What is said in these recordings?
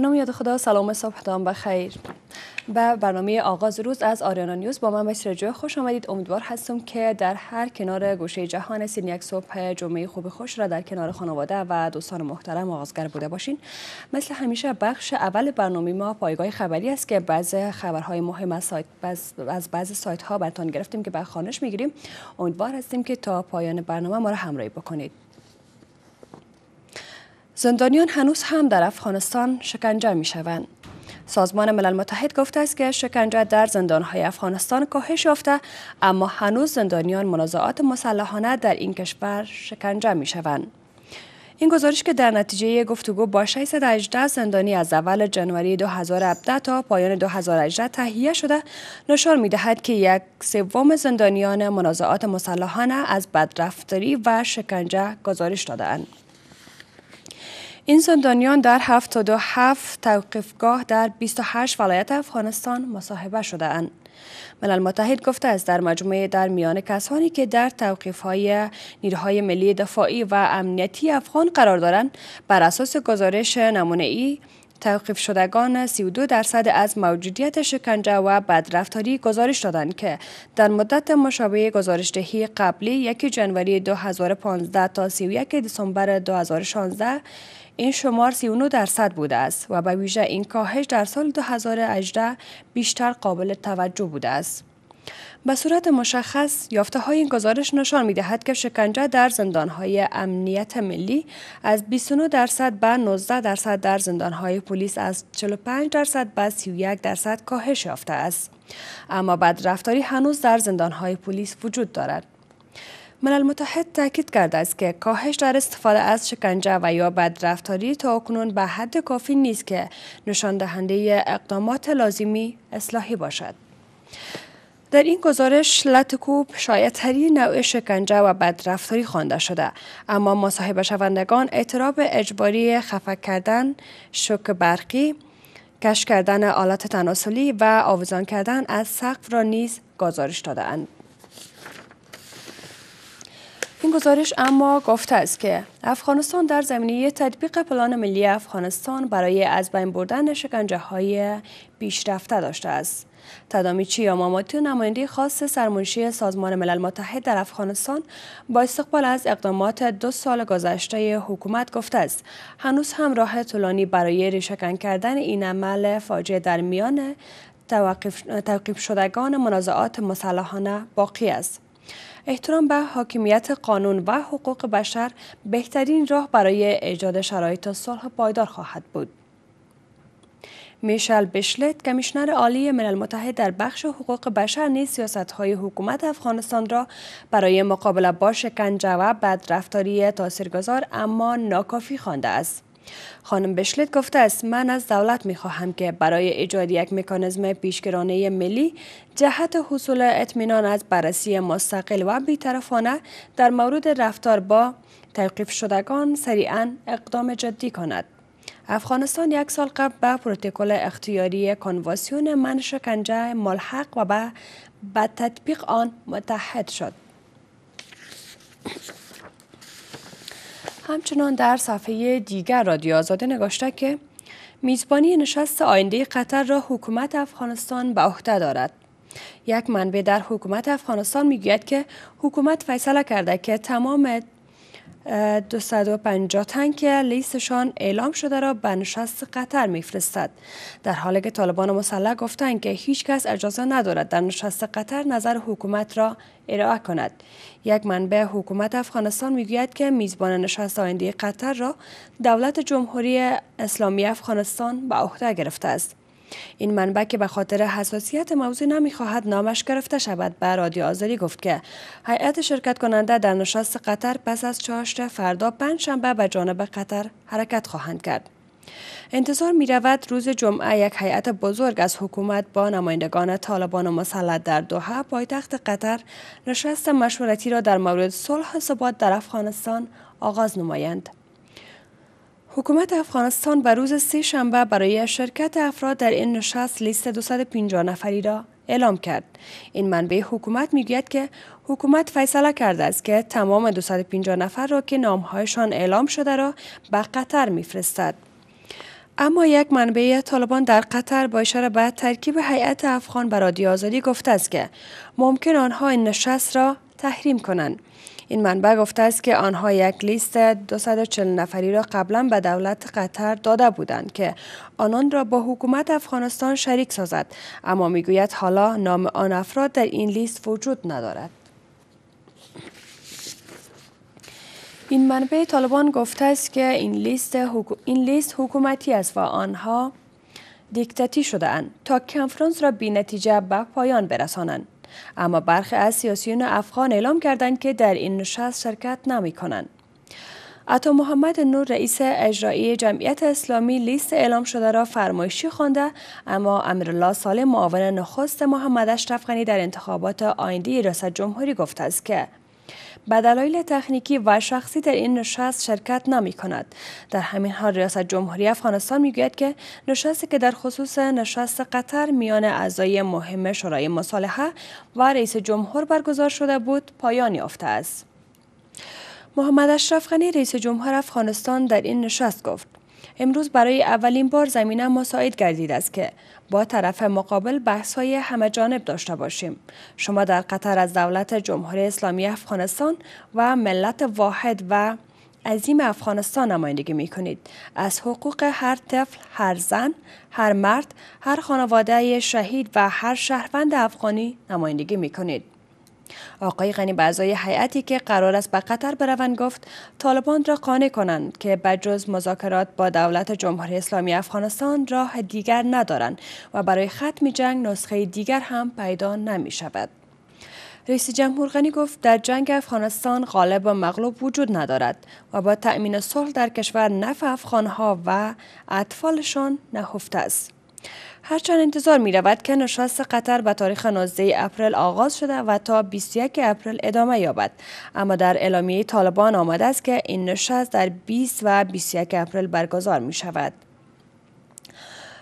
به یاد خدا سلام صبحتان بخیر به برنامه آغاز روز از آریانا نیوز با من سر جای خوش آمدید امیدوار هستم که در هر کنار گوشه جهان سین یک صبح جمعه خوب خوش را در کنار خانواده و دوستان محترم آغازگر بوده باشین مثل همیشه بخش اول برنامه ما پایگاه خبری است که بعض خبرهای مهم از سایت از بعض سایت ها برتان گرفتیم که به خانش میگیریم امیدوار هستیم که تا پایان برنامه ما را همراهی بکنید زندانیان هنوز هم در افغانستان شکنجه می شوند. سازمان ملل متحد گفته است که شکنجه در زندانهای افغانستان کاهش یافته اما هنوز زندانیان منازعات مسلحانه در این کشور شکنجه می شوند. این گزارش که در نتیجه گفتگو با 618 زندانی از اول جنوری 2017 تا پایان 2018 تهیه شده نشان میدهد که یک سوم زندانیان منازعات مسلحانه از بدرفتاری و شکنجه گزارش دادهاند. این زندانیان در 77 توقیفگاه در 28 ولایت افغانستان مصاحبه شده اند. ملل متحد گفته است در مجموعه در میان کسانی که در توقیف های نیروهای ملی دفاعی و امنیتی افغان قرار دارند بر اساس گزارش نمونه ای توقیف شدگان 32 درصد از موجودیت شکنجه و بدرفتاری گزارش دادند که در مدت مشابه گزارشدهی قبلی 1 جنوری 2015 تا 31 دسامبر 2016 این شمار 39 درصد بوده است و به ویژه این کاهش در سال 2018 بیشتر قابل توجه بوده است. به صورت مشخص یافته های این گزارش نشان می دهد که شکنجه در زندان های امنیت ملی از 29 درصد به 19 درصد در زندان های پلیس از 45 درصد به 31 درصد کاهش یافته است اما بدرفتاری هنوز در زندان های پلیس وجود دارد ملل متحد تاکید کرده است که کاهش در استفاده از شکنجه و یا بدرفتاری تا اکنون به حد کافی نیست که نشان دهنده اقدامات لازمی اصلاحی باشد. در این گزارش لتکوب شایدترین نوع شکنجه و بدرفتاری خوانده شده اما مصاحبه شوندگان اعتراب اجباری خفه کردن شک برقی کش کردن آلات تناسلی و آویزان کردن از سقف را نیز گزارش دادهاند این گزارش اما گفته است که افغانستان در زمینه تطبیق پلان ملی افغانستان برای از بین بردن شکنجه های پیشرفته داشته است. تدامیچی نماینده خاص سرمنشی سازمان ملل متحد در افغانستان با استقبال از اقدامات دو سال گذشته حکومت گفته است هنوز هم راه طولانی برای ریشکن کردن این عمل فاجعه در میان توقف شدگان منازعات مسلحانه باقی است احترام به حاکمیت قانون و حقوق بشر بهترین راه برای ایجاد شرایط صلح پایدار خواهد بود. میشل بشلت کمیشنر عالی ملل متحد در بخش حقوق بشر نیز سیاستهای حکومت افغانستان را برای مقابله با شکنجه و بدرفتاری تاثیرگذار اما ناکافی خوانده است خانم بشلت گفته است من از دولت می خواهم که برای ایجاد یک مکانیزم پیشگیرانه ملی جهت حصول اطمینان از بررسی مستقل و بیطرفانه در مورد رفتار با توقیف شدگان سریعا اقدام جدی کند. افغانستان یک سال قبل به پروتکل اختیاری کنوانسیون من شکنجه ملحق و به تطبیق آن متحد شد. همچنان در صفحه دیگر رادیو آزاده نگاشته که میزبانی نشست آینده قطر را حکومت افغانستان به عهده دارد یک منبع در حکومت افغانستان میگوید که حکومت فیصله کرده که تمام 250 تنک لیستشان اعلام شده را به نشست قطر میفرستد در حالی که طالبان مسلح گفتند که هیچ کس اجازه ندارد در نشست قطر نظر حکومت را ارائه کند یک منبع حکومت افغانستان میگوید که میزبان نشست آینده قطر را دولت جمهوری اسلامی افغانستان به عهده گرفته است. این منبع که به خاطر حساسیت موضوع نمیخواهد نامش گرفته شود به رادیو آزادی گفت که هیئت شرکت کننده در نشست قطر پس از چاشت فردا شنبه به جانب قطر حرکت خواهند کرد انتظار می رود روز جمعه یک هیئت بزرگ از حکومت با نمایندگان طالبان مسلط در دوحه پایتخت قطر نشست مشورتی را در مورد صلح و ثبات در افغانستان آغاز نمایند. حکومت افغانستان به روز سه شنبه برای شرکت افراد در این نشست لیست 250 نفری را اعلام کرد. این منبع حکومت میگوید که حکومت فیصله کرده است که تمام 250 نفر را که نامهایشان اعلام شده را به قطر میفرستد. اما یک منبع طالبان در قطر با اشاره به ترکیب هیئت افغان برای آزادی گفته است که ممکن آنها این نشست را تحریم کنند این منبع گفته است که آنها یک لیست 240 نفری را قبلا به دولت قطر داده بودند که آنان را با حکومت افغانستان شریک سازد اما میگوید حالا نام آن افراد در این لیست وجود ندارد این منبع طالبان گفته است که این لیست, این لیست حکومتی است و آنها دیکتاتی شده اند تا کنفرانس را بی نتیجه به پایان برسانند. اما برخی از سیاسیون افغان اعلام کردند که در این نشست شرکت نمی کنند. عطا محمد نور رئیس اجرایی جمعیت اسلامی لیست اعلام شده را فرمایشی خوانده اما امیرالله سالم معاون نخست محمد اشرف در انتخابات آینده ریاست جمهوری گفته است که به دلایل تکنیکی و شخصی در این نشست شرکت نمی کند. در همین حال ریاست جمهوری افغانستان می گوید که نشستی که در خصوص نشست قطر میان اعضای مهم شورای مصالحه و رئیس جمهور برگزار شده بود پایان یافته است. محمد اشرف غنی رئیس جمهور افغانستان در این نشست گفت امروز برای اولین بار زمینه مساعد گردید است که با طرف مقابل بحث های همه جانب داشته باشیم. شما در قطر از دولت جمهوری اسلامی افغانستان و ملت واحد و عظیم افغانستان نمایندگی می کنید. از حقوق هر طفل، هر زن، هر مرد، هر خانواده شهید و هر شهروند افغانی نمایندگی می کنید. آقای غنی به اعضای هیئتی که قرار است به قطر بروند گفت طالبان را قانع کنند که بجز مذاکرات با دولت جمهوری اسلامی افغانستان راه دیگر ندارند و برای ختم جنگ نسخه دیگر هم پیدا نمی شود. رئیس جمهور غنی گفت در جنگ افغانستان غالب و مغلوب وجود ندارد و با تأمین صلح در کشور نفع افغانها و اطفالشان نهفته است. هرچند انتظار می رود که نشست قطر به تاریخ 19 اپریل آغاز شده و تا 21 اپریل ادامه یابد اما در اعلامیه طالبان آمده است که این نشست در 20 و 21 اپریل برگزار می شود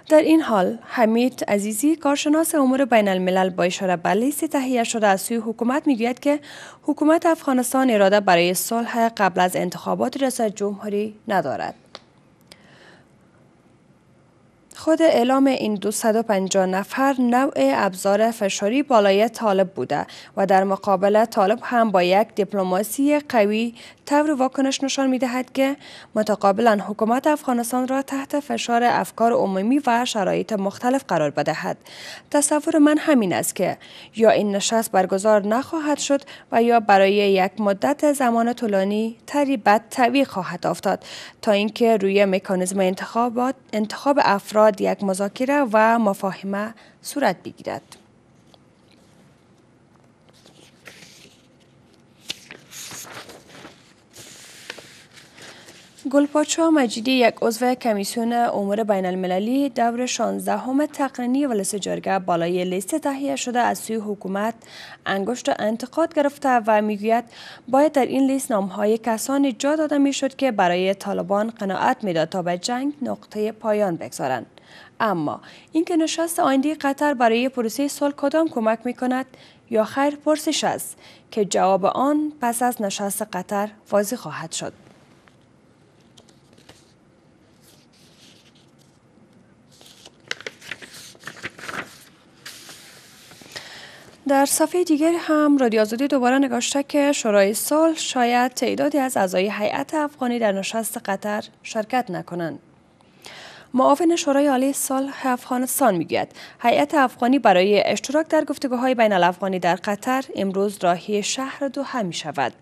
در این حال حمید عزیزی کارشناس امور بین الملل با اشاره به لیست تهیه شده از سوی حکومت میگوید که حکومت افغانستان اراده برای صلح قبل از انتخابات ریاست جمهوری ندارد خود اعلام این 250 نفر نوع ابزار فشاری بالای طالب بوده و در مقابل طالب هم با یک دیپلماسی قوی طور واکنش نشان می دهد که متقابلا حکومت افغانستان را تحت فشار افکار عمومی و شرایط مختلف قرار بدهد. تصور من همین است که یا این نشست برگزار نخواهد شد و یا برای یک مدت زمان طولانی تری بد خواهد افتاد تا اینکه روی مکانیزم انتخابات انتخاب افراد افراد یک مذاکره و مفاهمه صورت بگیرد گلپاچا مجیدی یک عضو کمیسیون امور بین المللی دور 16 همه تقنی و جرگه بالای لیست تهیه شده از سوی حکومت انگشت انتقاد گرفته و میگوید باید در این لیست های کسانی جا داده شد که برای طالبان قناعت میداد تا به جنگ نقطه پایان بگذارند اما اینکه نشست آینده قطر برای پروسه صلح کدام کمک می کند یا خیر پرسش است که جواب آن پس از نشست قطر واضح خواهد شد. در صفحه دیگر هم رادیو آزادی دوباره نگاشته که شورای سال شاید تعدادی از اعضای هیئت افغانی در نشست قطر شرکت نکنند معاون شورای عالی صلح افغانستان میگوید هیئت افغانی برای اشتراک در گفتگوهای بین الافغانی در قطر امروز راهی شهر دوحه می شود.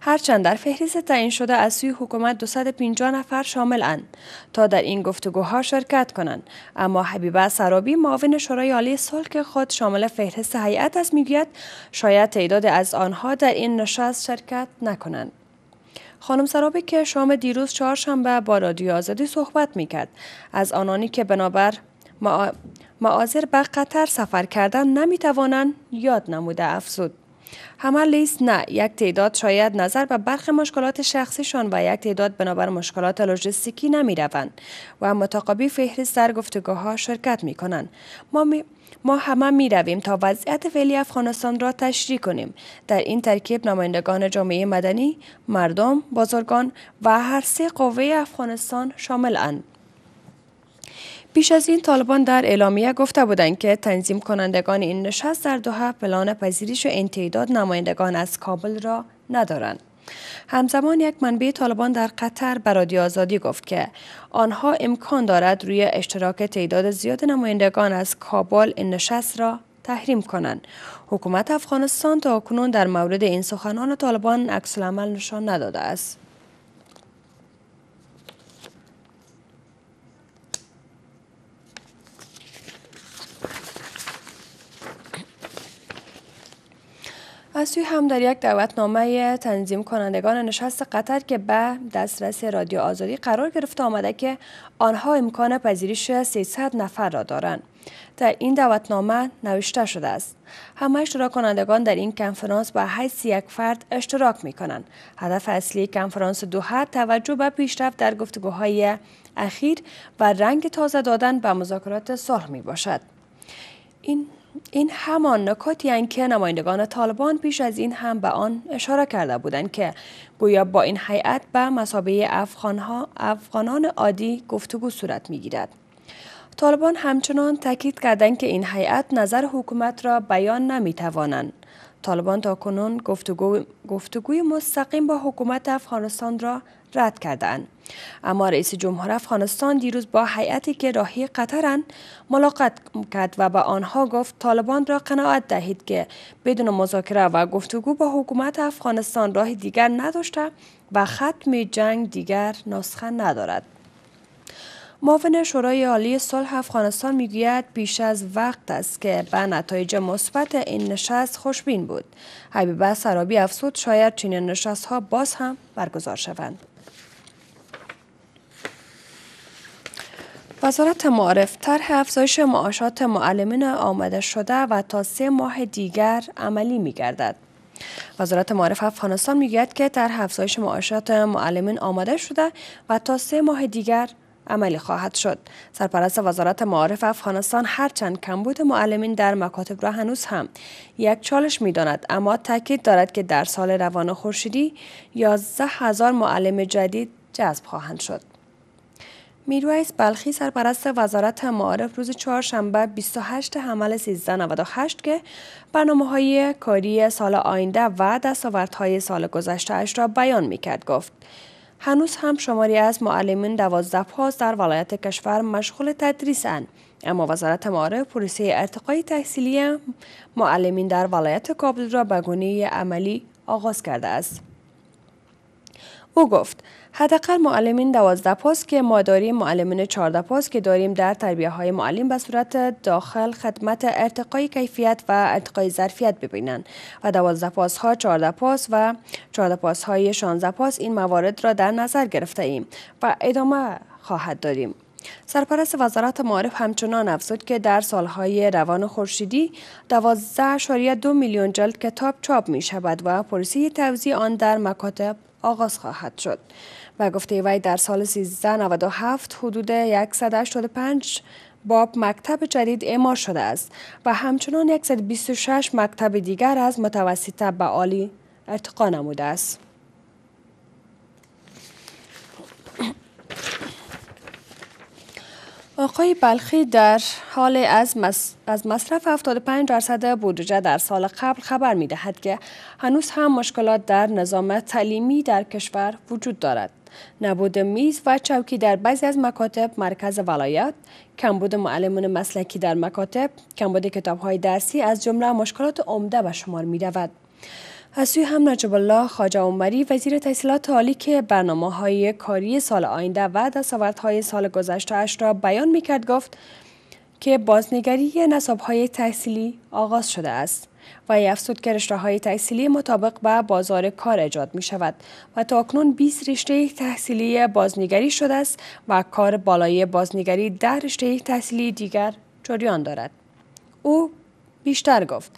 هرچند در فهرست تعیین شده از سوی حکومت 250 نفر شامل اند تا در این گفتگوها شرکت کنند اما حبیبه سرابی معاون شورای عالی صلح که خود شامل فهرست هیئت است میگوید شاید تعداد از آنها در این نشست شرکت نکنند خانم سرابی که شام دیروز چهارشنبه با رادیو آزادی صحبت میکرد از آنانی که بنابر معاذر به قطر سفر کردن نمیتوانند یاد نموده افزود همه لیست نه یک تعداد شاید نظر به برخی مشکلات شخصیشان و یک تعداد بنابر مشکلات لوجستیکی نمیروند. و متقابی فهرست در گفتگوها شرکت می ما ما همه می رویم تا وضعیت فعلی افغانستان را تشریح کنیم در این ترکیب نمایندگان جامعه مدنی مردم بازرگان و هر سه قوه افغانستان شامل اند پیش از این طالبان در اعلامیه گفته بودند که تنظیم کنندگان این نشست در دوحه پلان پذیرش و این نمایندگان از کابل را ندارند همزمان یک منبع طالبان در قطر به آزادی گفت که آنها امکان دارد روی اشتراک تعداد زیاد نمایندگان از کابل این نشست را تحریم کنند حکومت افغانستان تا کنون در مورد این سخنان طالبان عکس نشان نداده است از سوی هم در یک دعوتنامه تنظیم کنندگان نشست قطر که به دسترس رادیو آزادی قرار گرفته آمده که آنها امکان پذیرش 300 نفر را دارند. در این نامه نوشته شده است همه اشتراک کنندگان در این کنفرانس به حیث یک فرد اشتراک می کنند هدف اصلی کنفرانس دوحه توجه به پیشرفت در گفتگوهای اخیر و رنگ تازه دادن به مذاکرات صلح می باشد این این همان نکاتی هستند که نمایندگان طالبان پیش از این هم به آن اشاره کرده بودند که گویا با این هیئت به مسابقه افغانها افغانان عادی گفتگو صورت گیرد طالبان همچنان تاکید کردند که این هیئت نظر حکومت را بیان توانند طالبان تا کنون گفتگوی مستقیم با حکومت افغانستان را رد کردند اما رئیس جمهور افغانستان دیروز با هیئتی که راهی قطرن ملاقات کرد و به آنها گفت طالبان را قناعت دهید که بدون مذاکره و گفتگو با حکومت افغانستان راه دیگر نداشته و ختم جنگ دیگر نسخه ندارد معاون شورای عالی صلح افغانستان میگوید پیش از وقت است که به نتایج مثبت این نشست خوشبین بود حبیبه سرابی افزود شاید چنین نشست ها باز هم برگزار شوند وزارت معارف طرح افزایش معاشات معلمین آمده شده و تا سه ماه دیگر عملی می گردد. وزارت معارف افغانستان گوید که طرح افزایش معاشات معلمین آماده شده و تا سه ماه دیگر عملی خواهد شد. سرپرست وزارت معارف افغانستان هرچند کمبود معلمین در مکاتب را هنوز هم یک چالش می داند اما تاکید دارد که در سال روان خورشیدی 11 هزار معلم جدید جذب خواهند شد. میرویس بلخی سرپرست وزارت معارف روز چهارشنبه 28 حمل 1398 که برنامه های کاری سال آینده و های سال گذشته اش را بیان میکرد گفت هنوز هم شماری از معلمین دوازده پاس در ولایت کشور مشغول تدریسند اما وزارت معارف پروسه ارتقای تحصیلی معلمین در ولایت کابل را به گونه عملی آغاز کرده است او گفت حداقل معلمین دوازده پاس که ما داریم معلمین 14 پاس که داریم در تربیه های معلم به صورت داخل خدمت ارتقای کیفیت و ارتقای ظرفیت ببینند و دوازده پاس ها 14 پاس و 14 پاس های شانزده پاس این موارد را در نظر گرفته ایم و ادامه خواهد داریم سرپرست وزارت معارف همچنان افزود که در سالهای روان خورشیدی دو میلیون جلد کتاب چاپ می شود و پروسه توزیع آن در مکاتب آغاز خواهد شد. و گفته وی در سال 1397 حدود 185 باب مکتب جدید اعمار شده است و همچنان 126 مکتب دیگر از متوسطه به عالی ارتقا نموده است. آقای بلخی در حال از, از مصرف 75 درصد بودجه در سال قبل خبر می دهد که هنوز هم مشکلات در نظام تعلیمی در کشور وجود دارد. نبود میز و چوکی در بعضی از مکاتب مرکز ولایت، کمبود معلمان مسلکی در مکاتب، کمبود های درسی از جمله مشکلات عمده به شمار می رود. از سوی هم نجب الله خواجه عمری وزیر تحصیلات عالی که برنامه های کاری سال آینده و های سال گذشته اش را بیان می گفت که بازنگری نصاب های تحصیلی آغاز شده است و افزود که رشته های تحصیلی مطابق به بازار کار ایجاد می شود و تا اکنون 20 رشته تحصیلی بازنگری شده است و کار بالای بازنگری در رشته تحصیلی دیگر جریان دارد. او بیشتر گفت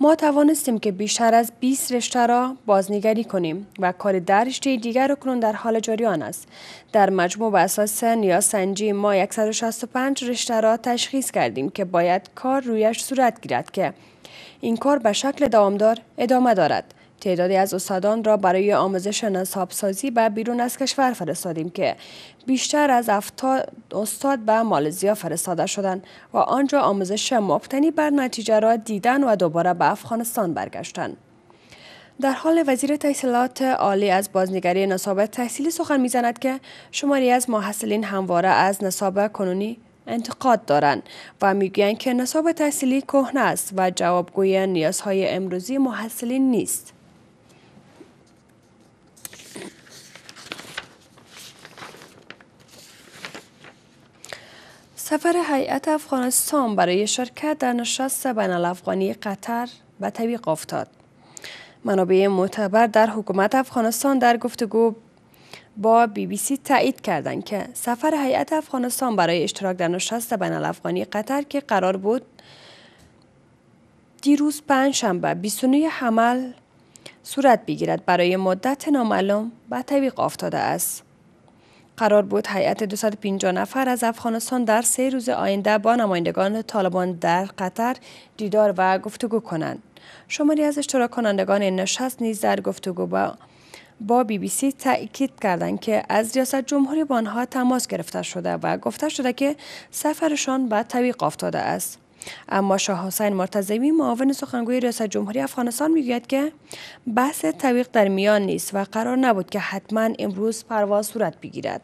ما توانستیم که بیشتر از 20 رشته را بازنگری کنیم و کار در رشته دیگر کنون در حال جریان است در مجموع به اساس سنجی ما 165 رشته را تشخیص کردیم که باید کار رویش صورت گیرد که این کار به شکل دوامدار ادامه دارد تعدادی از استادان را برای آموزش نصابسازی به بیرون از کشور فرستادیم که بیشتر از افتاد استاد به مالزیا فرستاده شدند و آنجا آموزش مبتنی بر نتیجه را دیدن و دوباره به افغانستان برگشتند. در حال وزیر تحصیلات عالی از بازنگری نصاب تحصیلی سخن میزند که شماری از محصلین همواره از نصاب کنونی انتقاد دارند و میگویند که نصاب تحصیلی کهنه است و جوابگوی نیازهای امروزی محصلین نیست. سفر هیئت افغانستان برای شرکت در نشست بین الافغانی قطر به طبیق افتاد. منابع معتبر در حکومت افغانستان در گفتگو با بی بی سی تایید کردند که سفر هیئت افغانستان برای اشتراک در نشست بین الافغانی قطر که قرار بود دیروز پنج شنبه 29 حمل صورت بگیرد برای مدت نامعلوم به طبیق افتاده است. قرار بود هیئت 250 نفر از افغانستان در سه روز آینده با نمایندگان طالبان در قطر دیدار و گفتگو کنند. شماری از اشتراک کنندگان نشست نیز در گفتگو با با بی بی سی تأکید کردند که از ریاست جمهوری با آنها تماس گرفته شده و گفته شده که سفرشان به طویق افتاده است. اما شاه حسین مرتضوی معاون سخنگوی ریاست جمهوری افغانستان میگوید که بحث طویق در میان نیست و قرار نبود که حتما امروز پرواز صورت بگیرد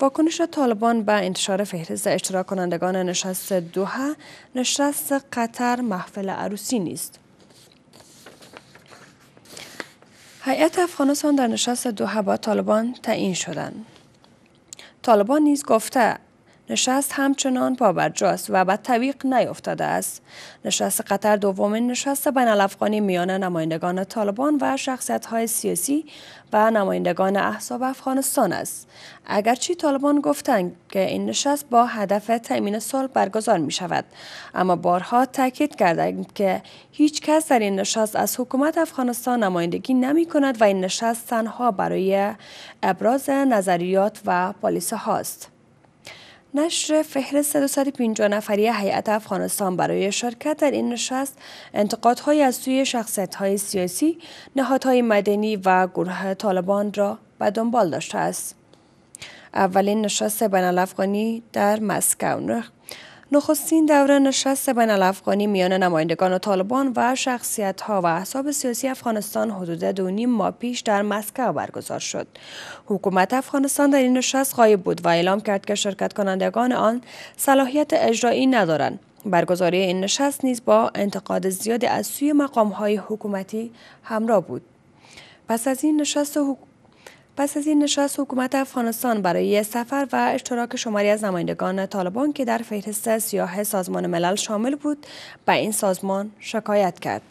واکنش طالبان به انتشار فهرست اشتراک کنندگان نشست دوحه نشست قطر محفل عروسی نیست هیئت افغانستان در نشست دوحه با طالبان تعیین شدند طالبان نیز گفته نشست همچنان پابرجاست و به طویق نیفتاده است. نشست قطر دومین نشست بین الافغانی میان نمایندگان طالبان و شخصیت های سیاسی و نمایندگان احزاب افغانستان است. اگرچه طالبان گفتند که این نشست با هدف تامین سال برگزار می شود اما بارها تاکید کردند که هیچ کس در این نشست از حکومت افغانستان نمایندگی نمی کند و این نشست تنها برای ابراز نظریات و پالیسه هاست. نشر فهرست 250 نفری هیئت افغانستان برای شرکت در این نشست انتقادهایی از سوی شخصیت‌های سیاسی، نهادهای مدنی و گروه طالبان را به دنبال داشته است. اولین نشست بین در مسکو نخستین دوره نشست بین الافغانی میان نمایندگان و طالبان و شخصیت ها و احزاب سیاسی افغانستان حدود دو نیم ماه پیش در مسکو برگزار شد. حکومت افغانستان در این نشست غایب بود و اعلام کرد که شرکت کنندگان آن صلاحیت اجرایی ندارند. برگزاری این نشست نیز با انتقاد زیادی از سوی مقام های حکومتی همراه بود. پس از این نشست پس از این نشست حکومت افغانستان برای سفر و اشتراک شماری از نمایندگان طالبان که در فهرست سیاه سازمان ملل شامل بود به این سازمان شکایت کرد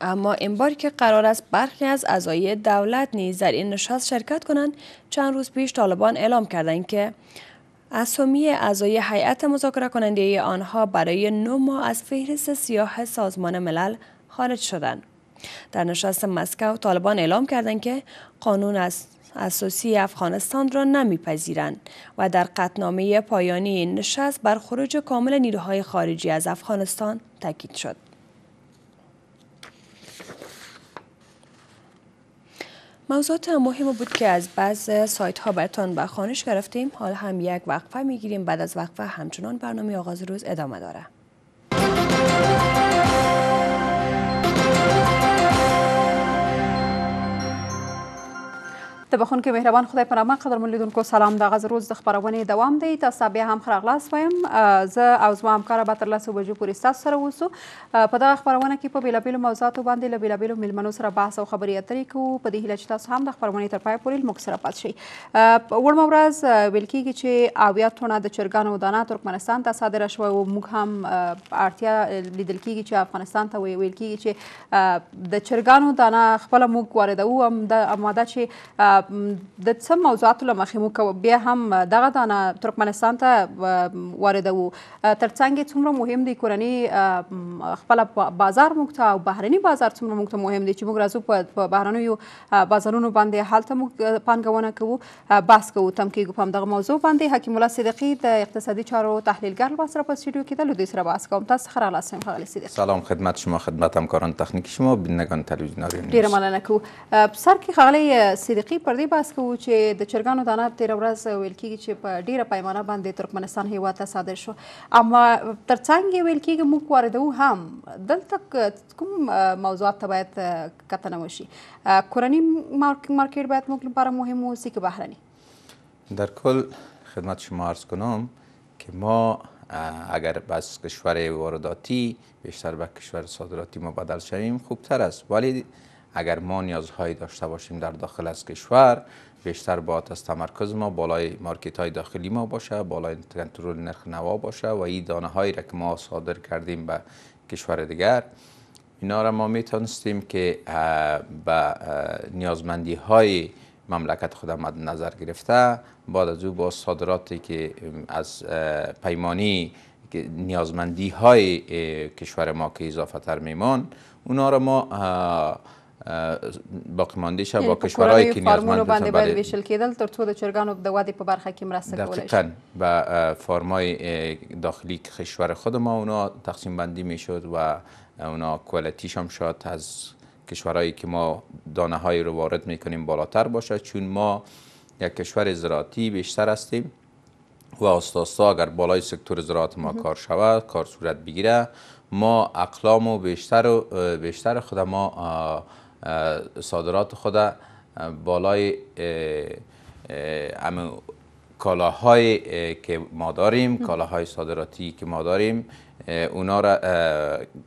اما این بار که قرار است برخی از اعضای دولت نیز در این نشست شرکت کنند چند روز پیش طالبان اعلام کردند که اسامی اعضای هیئت مذاکره کننده آنها برای نو ماه از فهرست سیاه سازمان ملل خارج شدند. در نشست مسکو طالبان اعلام کردند که قانون از اساسی افغانستان را نمیپذیرند و در قطنامه پایانی این نشست بر خروج کامل نیروهای خارجی از افغانستان تاکید شد. موضوعات مهم بود که از بعض سایت ها برتان به خانش گرفتیم حال هم یک وقفه میگیریم بعد از وقفه همچنان برنامه آغاز روز ادامه داره د بخونکي مهربان خدای په نامه قدر ملیدونکو سلام د غزر روز د خبرونې دوام دی تاسو بیا هم خراغلاس وایم زه او زما همکار به تر لسو بجو پورې ستاسو سره اوسو په دغه خبرونه کې په بیلابیلو موضوعاتو باندې له بیلابیلو میلمنو سره بحث او خبرې اترې کوو په دې هیله چې تاسو هم د خبرونې تر پای پورې موږ سره پات شئ وړمه ورځ ویل کېږي چې اویا ټونه د چرګانو دانه ترکمنستان ته صادره شوه او موږ هم اړتیا لیدل کېږي چې افغانستان ته ویل کېږي چې د چرګانو دانه خپله موږ واردوو همدا چې د څه موضوعاتو له مخې موږ بیا هم دغه دانه ترکمنستان ته واردوو ترڅنګ یې څومره مهم دی کورني خپل بازار موږ ته او بهرني بازار څومره موږ ته مهم دی چې موږ راځو په بهرنیو بازارونو باندې هلته موږ پانګونه کوو بحث کوو تم کېږو په همدغه موضوع باندې حکیم الله صدیقي د اقتصادي چارو تحلیلګر له سره په سټوډیو کې د لودي سره بحث کوم تاسو ښه راغلاست ښاغلی صدیقي سلام خدمت شما خدمت همکاران تخنیکی شما بینندگان تلویزیون آریا ډیره مننه کوو په سر کې ښاغلی صدیقي پر پر دې باس کوو چې د چرګانو دانه تیر ورځ ویل کیږي چې په ډیره پیمانه باندې ترکمنستان هیواد ته صادر شو اما ترڅنګ ویل کیږي موږ واردو هم دلته کوم موضوعات ته باید کتنه وشي کورني مارکیټ باید موږ لپاره مهم وسی که بهرني در کل خدمت شما عرض کنم که ما اگر از کشور وارداتی بیشتر به کشور صادراتی مبدل شویم خوبتر است ولی اگر ما نیازهایی داشته باشیم در داخل از کشور بیشتر باید از تمرکز ما بالای مارکت های داخلی ما باشه بالای کنترل نرخ نوا باشه و این دانه هایی را که ما صادر کردیم به کشور دیگر اینا را ما میتونستیم که به نیازمندی های مملکت خود مد نظر گرفته بعد از او با صادراتی که از پیمانی نیازمندی های کشور ما که اضافه تر میمان اونا را ما یعنی با کماندیش با کشورهایی که نیازمند باید بله. ویشل کیدل تر تو در چرگان د برخه فارمای داخلی کشور خود ما اونا تقسیم بندی می شد و اونا کوالتی هم شاید از کشورهایی که ما دانه های رو وارد می کنیم بالاتر باشد چون ما یک کشور زراعتی بیشتر هستیم و استاستا اگر بالای سکتور زراعت ما کار شود کار صورت بگیره ما اقلام و بیشتر بیشتر خود ما صادرات خود بالای ام کالاهایی که ما داریم کالاهای صادراتی که ما داریم اونا را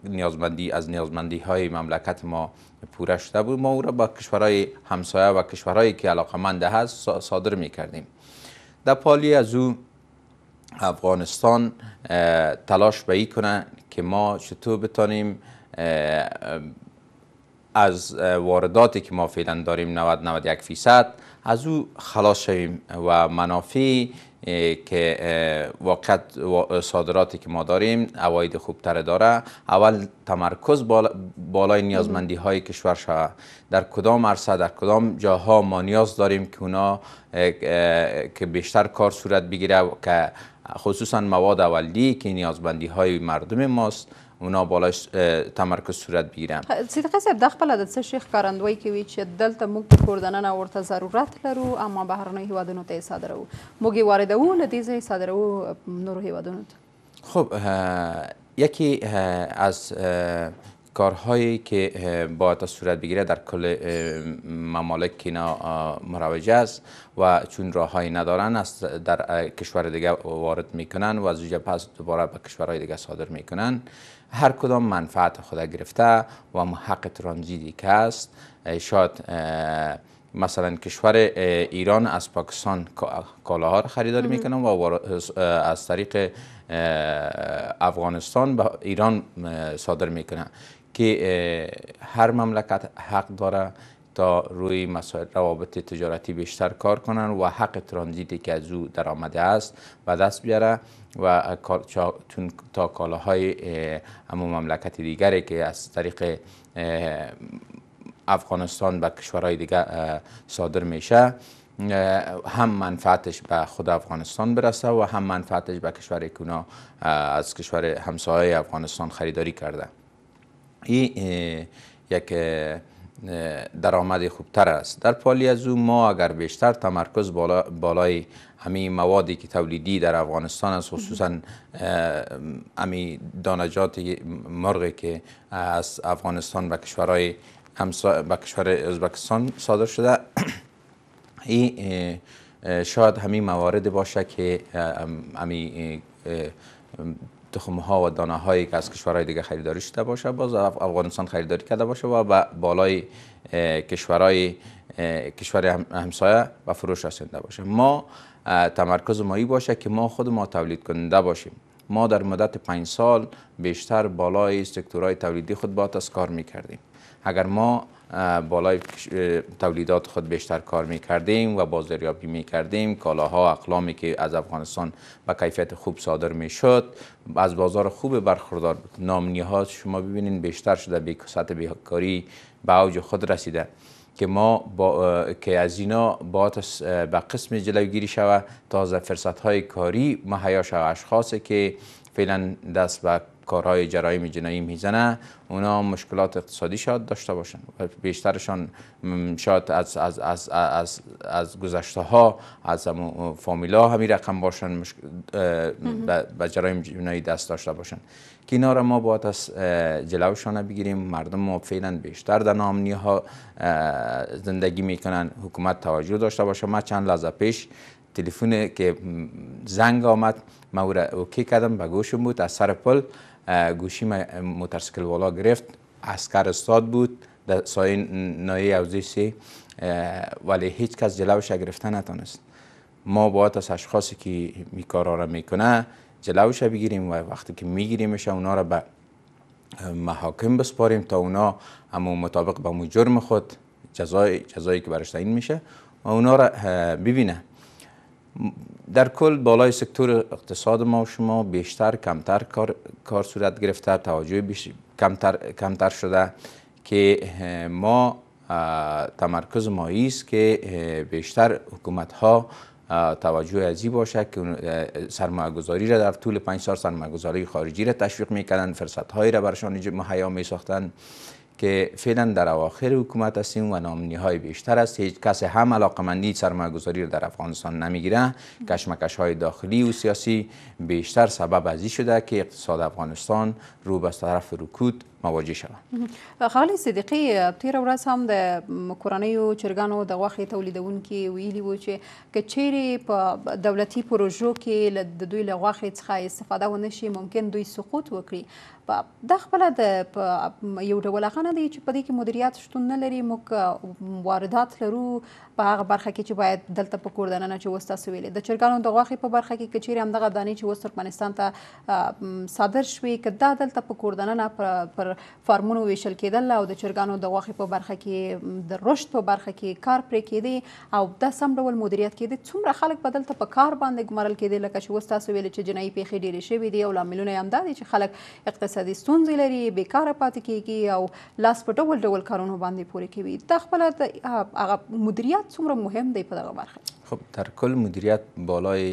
نیازمندی از نیازمندی های مملکت ما پوره شده بود ما او را با کشورهای همسایه و کشورهایی که علاقمند هست صادر می کردیم در پالی از او افغانستان تلاش به کنه که ما چطور بتانیم از وارداتی که ما فعلا داریم 90 91 فیصد از او خلاص شویم و منافعی که وقت صادراتی که ما داریم اواید خوبتر داره اول تمرکز بالا بالای نیازمندی های کشور شود در کدام عرصه در کدام جاها ما نیاز داریم که اونا که بیشتر کار صورت بگیره که خصوصا مواد اولی که نیازمندی های مردم ماست اونا بالاش تمرکز صورت بگیرم سید صاحب دا خپله د څه کارندوی که کوي چې دلته موږ په کور ورته ضرورت لرو اما بهرنیو هیوادونو ته صادرو صادروو موږ یې واردو له دې ځایه صادرو نورو هیوادونو خب، یکی از کارهایی که باید صورت بگیره در کل ممالک که اینا مروج است و چون راههایی ندارن از در کشور دیگه وارد میکنن و از پس دوباره به کشورهای دیگه صادر میکنن هر کدام منفعت خود گرفته و حق ترانزیدی که است شاید مثلا کشور ایران از پاکستان کالاها را خریداری میکنن و از طریق افغانستان به ایران صادر میکنن که هر مملکت حق داره تا روی مسائل روابط تجارتی بیشتر کار کنن و حق ترانزیتی که از او درآمده است و دست بیاره و تا کالاهای امو مملکت دیگری که از طریق افغانستان به کشورهای دیگر صادر میشه هم منفعتش به خود افغانستان برسه و هم منفعتش به کشور کونا از کشور همسایه افغانستان خریداری کرده این یک درآمد خوبتر است در پالی از او ما اگر بیشتر تمرکز بالا بالای همین موادی که تولیدی در افغانستان است خصوصا همین دانجات مرغ که از افغانستان به کشورهای همسا... به کشور ازبکستان صادر شده این شاید همین موارد باشه که همین تخم ها و دانه هایی که از کشورهای دیگه خریداری شده باشه باز افغانستان خریداری کرده باشه و به بالای کشورهای کشور همسایه و فروش رسانده باشه ما تمرکز مایی باشه که ما خود ما تولید کننده باشیم ما در مدت پنج سال بیشتر بالای سکتورهای تولیدی خود با از کار میکردیم اگر ما بالای تولیدات خود بیشتر کار می کردیم و بازاریابی می کردیم کالاها اقلامی که از افغانستان با کیفیت خوب صادر می شد از بازار خوب برخوردار بود نامنی ها شما ببینید بیشتر شده به سطح بیکاری به اوج خود رسیده که ما که از اینا با به قسم جلوگیری شود تازه فرصت های کاری مهیا شوه اشخاصی که فعلا دست به کارهای جرایم جنایی میزنه اونا مشکلات اقتصادی شاید داشته باشن بیشترشان شاید از, از, از, از, از گذشته ها از فامیلا همی رقم باشن به جرایم جنایی دست داشته باشن که اینا ما باید از جلوشانه بگیریم مردم ما فعلا بیشتر در نامنی ها زندگی میکنن حکومت توجه داشته باشه ما چند لحظه پیش تلفن که زنگ آمد ما او را اوکی کردم به گوشم بود از سر پل گوشی موترسکل والا گرفت اسکر استاد بود در سایه نایه اوزیسی ولی هیچ کس جلوش گرفته نتانست ما باید از اشخاصی که می کارا را میکنه جلوش بگیریم و وقتی که میگیریمش اونا را به محاکم بسپاریم تا اونا اما مطابق با مجرم جرم خود جزای جزایی که برش تعیین میشه و اونا را ببینه در کل بالای سکتور اقتصاد ما و شما بیشتر کمتر کار, کار صورت گرفته توجه کمتر, کمتر شده که ما تمرکز ما است که بیشتر حکومت ها توجه ازی باشه که گذاری را در طول پنج سال گذاری خارجی را تشویق میکنند فرصت هایی را برشان مهیا می که فعلا در اواخر حکومت هستیم و نامنی های بیشتر است هیچ کس هم علاقمندی سرمایه گذاری در افغانستان نمیگیره کشمکش های داخلی و سیاسی بیشتر سبب ازی شده که اقتصاد افغانستان رو به طرف رکود مواجه شوه خالي صدیقي تیر ورځ هم د کورنیو چرګانو د غوښې تولیدونکو ویلي وو چې کچېری په دولتي پروژو کې د دوی له غوښې څخه استفاده ونشي ممکن دوی سقوط وکړي په د خپل د یو ډول خانه دی چې په دې کې مدیریت شتون نه لري موږ واردات لرو په هغه برخه کې چې باید دلته په کور دننه چې وستا سویلې د چرګانو د غوښې په برخه کې کچېری هم دغه دانې چې وسترکمنستان ته صادر شوي کدا دلته په کور دننه پر پر فارمونو ویشل کېدل او د چرګانو د غوښې په برخه کې د رشد په برخه کې کار پرې کېدی او د سم ډول مدیریت کېدی څومره خلک په دلته په کار باندې ګمرل کېدی لکه چې اوس تاسو ویل چې جنایي پیښې ډېرې شوي دي او لاملونه یې همدا دي چې خلک اقتصادي ستونزې لري بیکاره پاتې کېږي او لاس په ډول ډول کارونو باندې پورې کوي دا خپله هغه مدیریت څومره مهم دی په دغه برخه خب در کل مدیریت بالای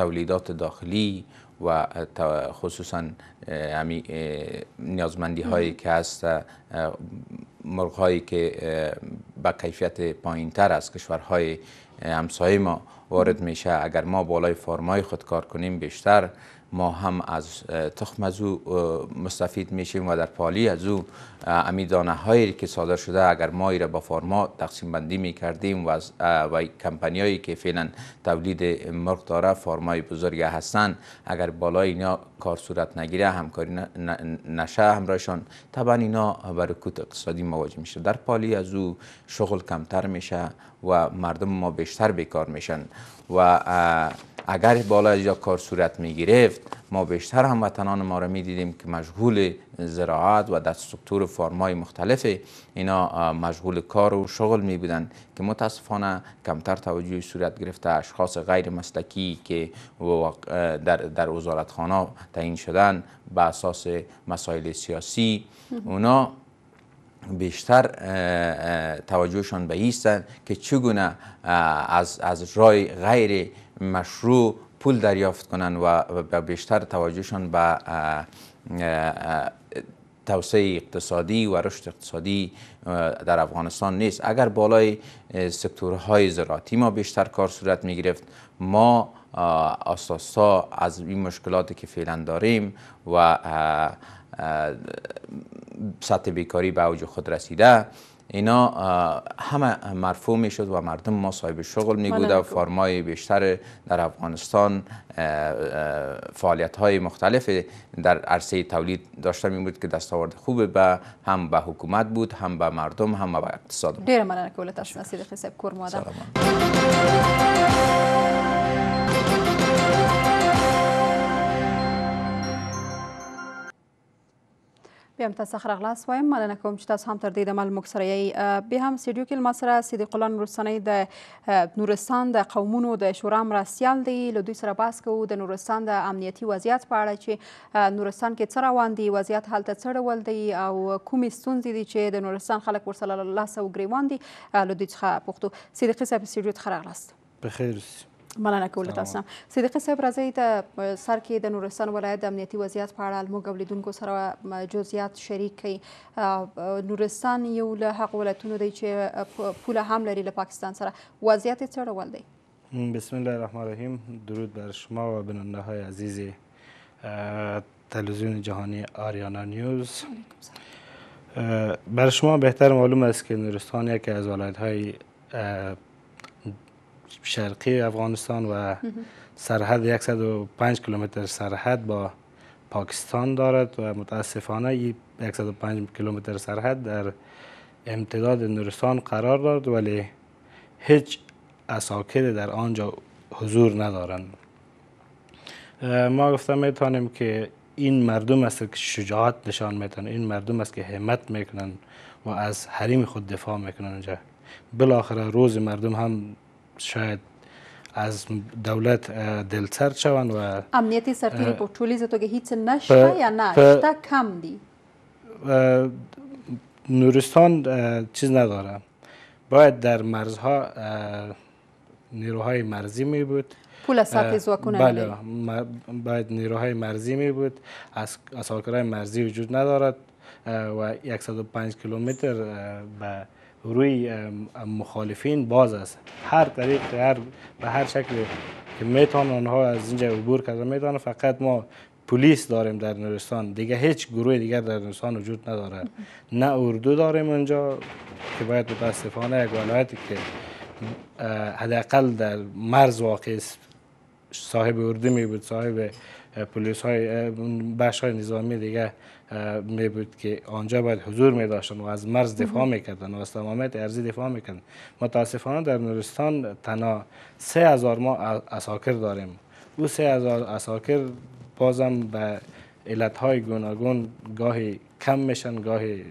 تولیدات داخلی و خصوصا همی نیازمندی هایی که هست مرغ هایی که به کیفیت پایین تر از کشورهای همسایه ما وارد میشه اگر ما بالای فرمای خود کار کنیم بیشتر ما هم از تخم از او مستفید میشیم و در پالی از او امیدانه هایی که صادر شده اگر ما ای را با فارما تقسیم بندی می کردیم و, و هایی که فعلا تولید مرغ داره فارمای بزرگ هستن اگر بالای اینا کار صورت نگیره همکاری نشه همراهشان طبعا اینا برکوت اقتصادی مواجه میشه در پالی از او شغل کمتر میشه و مردم ما بیشتر بیکار میشن و اگر بالا یا کار صورت می گرفت ما بیشتر هموطنان ما را می دیدیم که مشغول زراعت و در سکتور فارمای مختلف اینا مشغول کار و شغل می بودند که متاسفانه کمتر توجه صورت گرفته اشخاص غیر مسلکی که در, در خانه تعیین شدن به اساس مسائل سیاسی اونا بیشتر توجهشان به ایستن که چگونه از, از رای غیر مشروع پول دریافت کنن و بیشتر توجهشان به توسعه اقتصادی و رشد اقتصادی در افغانستان نیست اگر بالای سکتورهای زراعتی ما بیشتر کار صورت می گرفت ما اساسا از این مشکلاتی که فعلا داریم و سطح بیکاری به اوج خود رسیده اینا همه مرفوع می شد و مردم ما صاحب شغل می و فارمای بیشتر در افغانستان فعالیت های مختلف در عرصه تولید داشته می بود که دستاورد خوب به هم به حکومت بود هم به مردم هم به اقتصاد دیر بیا هم تاسو خره غلاس وایم مننه کوم چې تاسو هم تر دې د مل موږ سره یې بیا هم سټډیو کې ما سره صدیق الله نورستاني د نورستان د قومونو د شورا مرستيال دی له دوی سره باس کوو د نورستان د امنیتي وضعیت په اړه چې نورستان کې څه روان دي وضعیت حالت څه ډول دی او کومې ستونزې دي چې د نورستان خلک ورسره له لاسه وګریوان دي له دوی څخه پوښتو صدیق صاحب سټډیو ته خره غلاست بخیر مننه کول تاسو صدیق صاحب راځي سر کې د نورستان ولایت د امنیتي وضعیت په اړه موږ ولیدونکو سره جزئیات شریک کړي نورستان یو له حق ولایتونو دی چې پوله هم لري له پاکستان سره وضعیت یې څه دی بسم الله الرحمن الرحیم درود بر شما و بیننده های عزیز تلویزیون جهانی آریانا نیوز بر شما بهتر معلوم است که نورستان یکی از ولایت های شرقی افغانستان و سرحد 105 کیلومتر سرحد با پاکستان دارد و متاسفانه این 105 کیلومتر سرحد در امتداد نورستان قرار دارد ولی هیچ اساکر در آنجا حضور ندارند ما گفتم میتونیم که این مردم است که شجاعت نشان میتن این مردم است که همت میکنن و از حریم خود دفاع میکنن اونجا بالاخره روز مردم هم شاید از دولت دلسرد شوند و امنیتی سرتیری په ټولیزه توګه هیچ نشته یا نشته کم دی نورستان چیز نداره باید در مرزها نیروهای مرزی می بود پول سطح زواکونه بله، باید نیروهای مرزی می بود از مرزی وجود ندارد و 105 کیلومتر به روی مخالفین باز است هر طریق هر به هر شکل که میتون آنها از اینجا عبور کرده فقط ما پلیس داریم در نورستان دیگه هیچ گروه دیگر در نورستان وجود نداره نه اردو داریم اونجا که باید متاسفانه یک ولایتی که حداقل در مرز واقع است صاحب اردو می بود صاحب پلیس های بخش های نظامی دیگه می بود که آنجا باید حضور می داشتن و از مرز دفاع می کردن و از تمامیت ارزی دفاع می متاسفانه در نورستان تنها سه هزار ما اساکر داریم او سه هزار اساکر بازم به های گوناگون گاهی کم میشن گاهی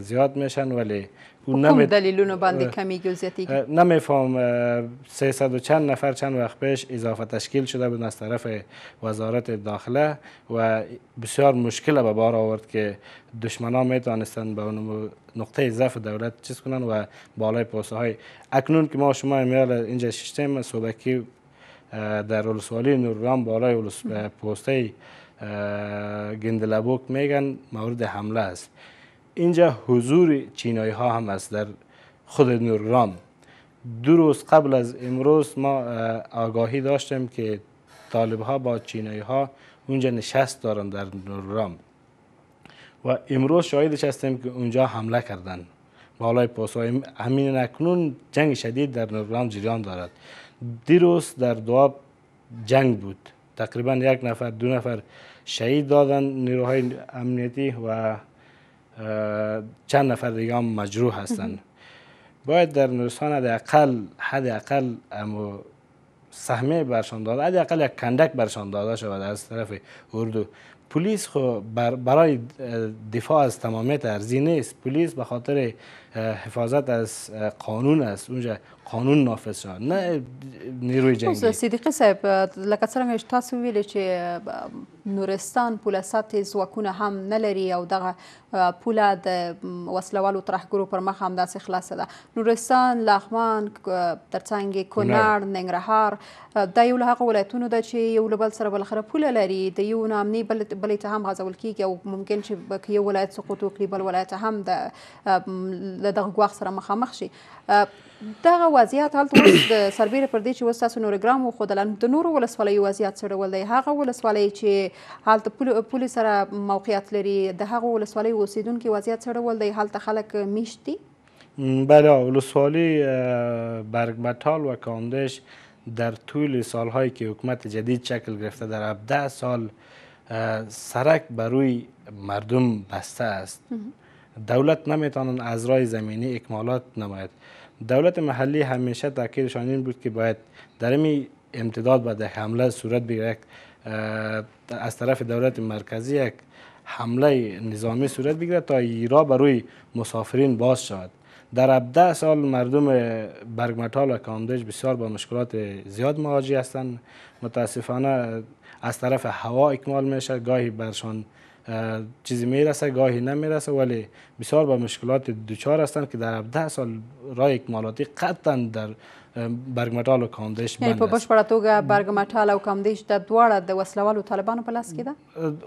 زیاد میشن ولی کم خب دلیلونو آره. کمی که زیاتیږي نمیفهم 300 و چند نفر چند وقت پیش اضافه تشکیل شده بود از طرف وزارت داخله و بسیار مشکل به بار آورد که دشمنان میتونستند به نقطه ضعف دولت چیز کنن و بالای پوسه های اکنون که ما شما امیال اینجا ششتیم صبحکی در ولسوالی نورگام بالای پوسته گندلبوک میگن مورد حمله است اینجا حضور چینایی ها هم است در خود نورگرام دو روز قبل از امروز ما آگاهی داشتیم که طالب ها با چینایی ها اونجا نشست دارند در نورگرام و امروز شاید هستیم که اونجا حمله کردن بالای پاسای همین اکنون جنگ شدید در نورگرام جریان دارد دیروز در دواب جنگ بود تقریبا یک نفر دو نفر شهید دادند نیروهای امنیتی و چند نفر دیگه هم مجروح هستند باید در نورستان حداقل حداقل امو سهمه برشان داده حداقل یک کندک برشان داده شود از طرف اردو پلیس خو برای دفاع از تمامیت ارزی نیست پلیس به خاطر حفاظت از قانون است اونجا قانون نافذ شد نه نیروی جنگی صدیقی صاحب لکه څنګه چې تاسو ویلې چې نورستان پوله ساتي ځواکونه هم نه لري او دغه پوله د وسلوالو ترهګرو پر مخ هم داسې خلاصه ده نورستان لغمان ترڅنګ کونړ ننګرهار دا یو له هغه ولایتونو ده چې یو له بل سره بالاخره پوله لري د یو نامني بل بلې ته هم غځول کیږي او ممکن چې یو ولایت سقوط وکړي بل ولایت هم د دغه ګواښ سره مخامخ شي دغه وضعیت هلته اوس د سربیره پر دې چې اوس تاسو نورګرام وښودل د نورو ولسوالیو وضعیت څه ډول دی هغه ولسوالۍ چې هلته پولې سره موقعیت لري د هغو ولسوالیو اوسیدونکي وضعیت څه ډول دی هلته خلک میشتي بله ولسوالی برگبتال و کاندش در طول سالهایی که حکومت جدید شکل گرفته در 17 سال سرک بر روی مردم بسته است دولت نمیتونن از رای زمینی اکمالات نماید دولت محلی همیشه تاکیدشان این بود که باید در این امتداد بعد حمله صورت بگیرد از طرف دولت مرکزی یک حمله نظامی صورت بگیره تا ایرا روی مسافرین باز شود در 17 سال مردم برگمتال و کامدش بسیار با مشکلات زیاد مواجه هستند متاسفانه از طرف هوا اکمال میشه گاهی برشان چیزی میرسه گاهی نمیرسه ولی بسیار با مشکلات دوچار هستند که در 17 سال رای اکمالاتی قطعا در برگ و او یعنی بند است یعنی په برگمتال برگ او در د دواړه وسلوالو طالبانو پلاس لاس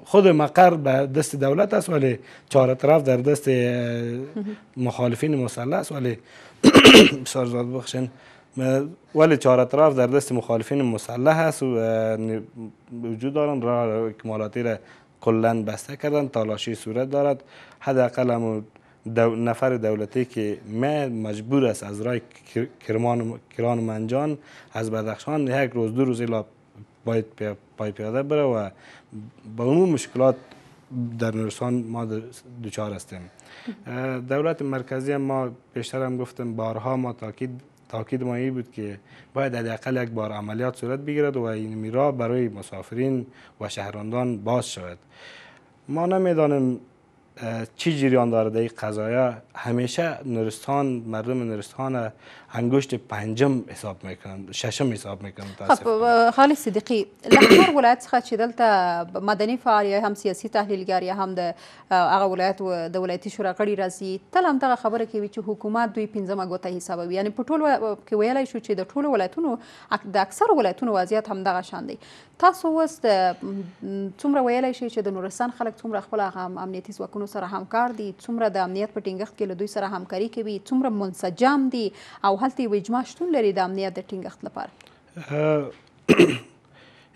خود مقر به دست دولت است ولی چهار طرف در دست مخالفین مسلح است ولی بسیار زاد ولی چهار طرف در دست مخالفین مسلح است و وجود دارن راه اکمالاتی را کلند بسته کردن تالاشی صورت دارد حداقل هم دو نفر دولتی که من مجبور است از رای کرمان کران منجان از بدخشان یک روز دو روز الا باید پای پیاده بره و با اون مشکلات در نورستان ما دچار هستیم دولت مرکزی ما پیشتر هم گفتم بارها ما تاکید تاکید ما این بود که باید حداقل یک بار عملیات صورت بگیرد و این میرا برای مسافرین و شهروندان باز شود ما نمیدانیم چی جریان دارد این قضایه. همیشه نورستان مردم نورستان انگشت پنجم حساب میکنم ششم حساب میکنم خب خالد صدیقی لهر ولایت څخه چې دلته مدني فعال هم سیاسي تحلیلګر یا هم د هغه ولایت د ولایتي شورا غړي راځي تل هم دغه خبره کوي چې حکومت دوی پنځمه ګوته حسابوي یعنی په ټولو کې ویلای شو چې د ټولو ولایتونو د اکثر ولایتونو وضعیت هم دغه شان دی تاسو اوس څومره ویلای شئ چې د نورستان خلک څومره خپل هغه امنیتي ځواکونو سره همکار دي څومره د امنیت په ټینګښت کې له دوی سره همکاري کوي څومره منسجم دي او او هلته یو اجماع شتون لري د امنیت د ټینګښت لپاره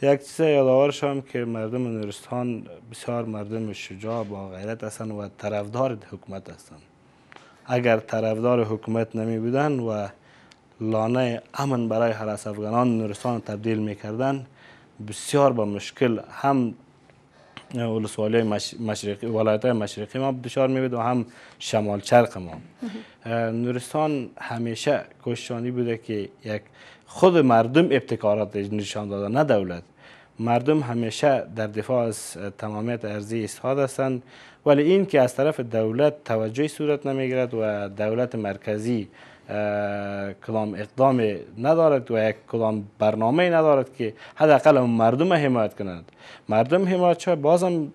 یک چیز یادآور که مردم نورستان بسیار مردم شجاع با غیرت هستند و طرفدار حکومت هستند اگر طرفدار حکومت نمی بودن و لانه امن برای هر افغانان نورستان تبدیل میکردن بسیار با مشکل هم ولسوالی مشرقی ولایت مشرقی ما دچار میبود و هم شمال چرق ما نورستان همیشه کوششانی بوده که یک خود مردم ابتکارات نشان داده نه دولت مردم همیشه در دفاع از تمامیت ارزی استاد هستند ولی این که از طرف دولت توجهی صورت نمیگیرد و دولت مرکزی کلام اقدام ندارد و یک کلام برنامه ندارد که حداقل مردم حمایت کنند مردم حمایت شد بازم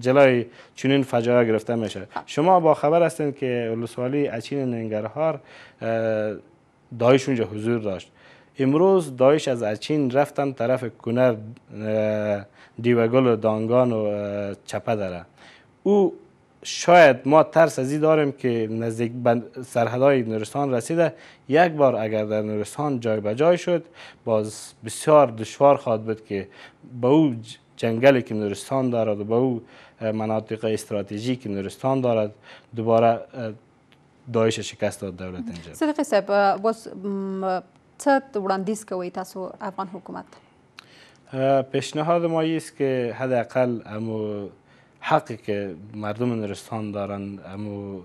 جلای چنین فجایع گرفته میشه شما با خبر هستین که ولسوالی اچین ننگرهار دایش اونجا حضور داشت امروز دایش از اچین رفتن طرف کنر دیوگل و دانگان و چپه داره او شاید ما ترس از داریم که نزدیک سرحدهای نورستان رسیده یک بار اگر در نورستان جای به جای شد باز بسیار دشوار خواهد بود که به او جنگلی که نورستان دارد و به او مناطق استراتژی که نورستان دارد دوباره دایش شکست داد دولت اینجا صدیق صاحب باز څه وړاندیز تاسو افغان حکومت پیشنهاد ما است که حداقل امو حقی که مردم نورستان دارن امو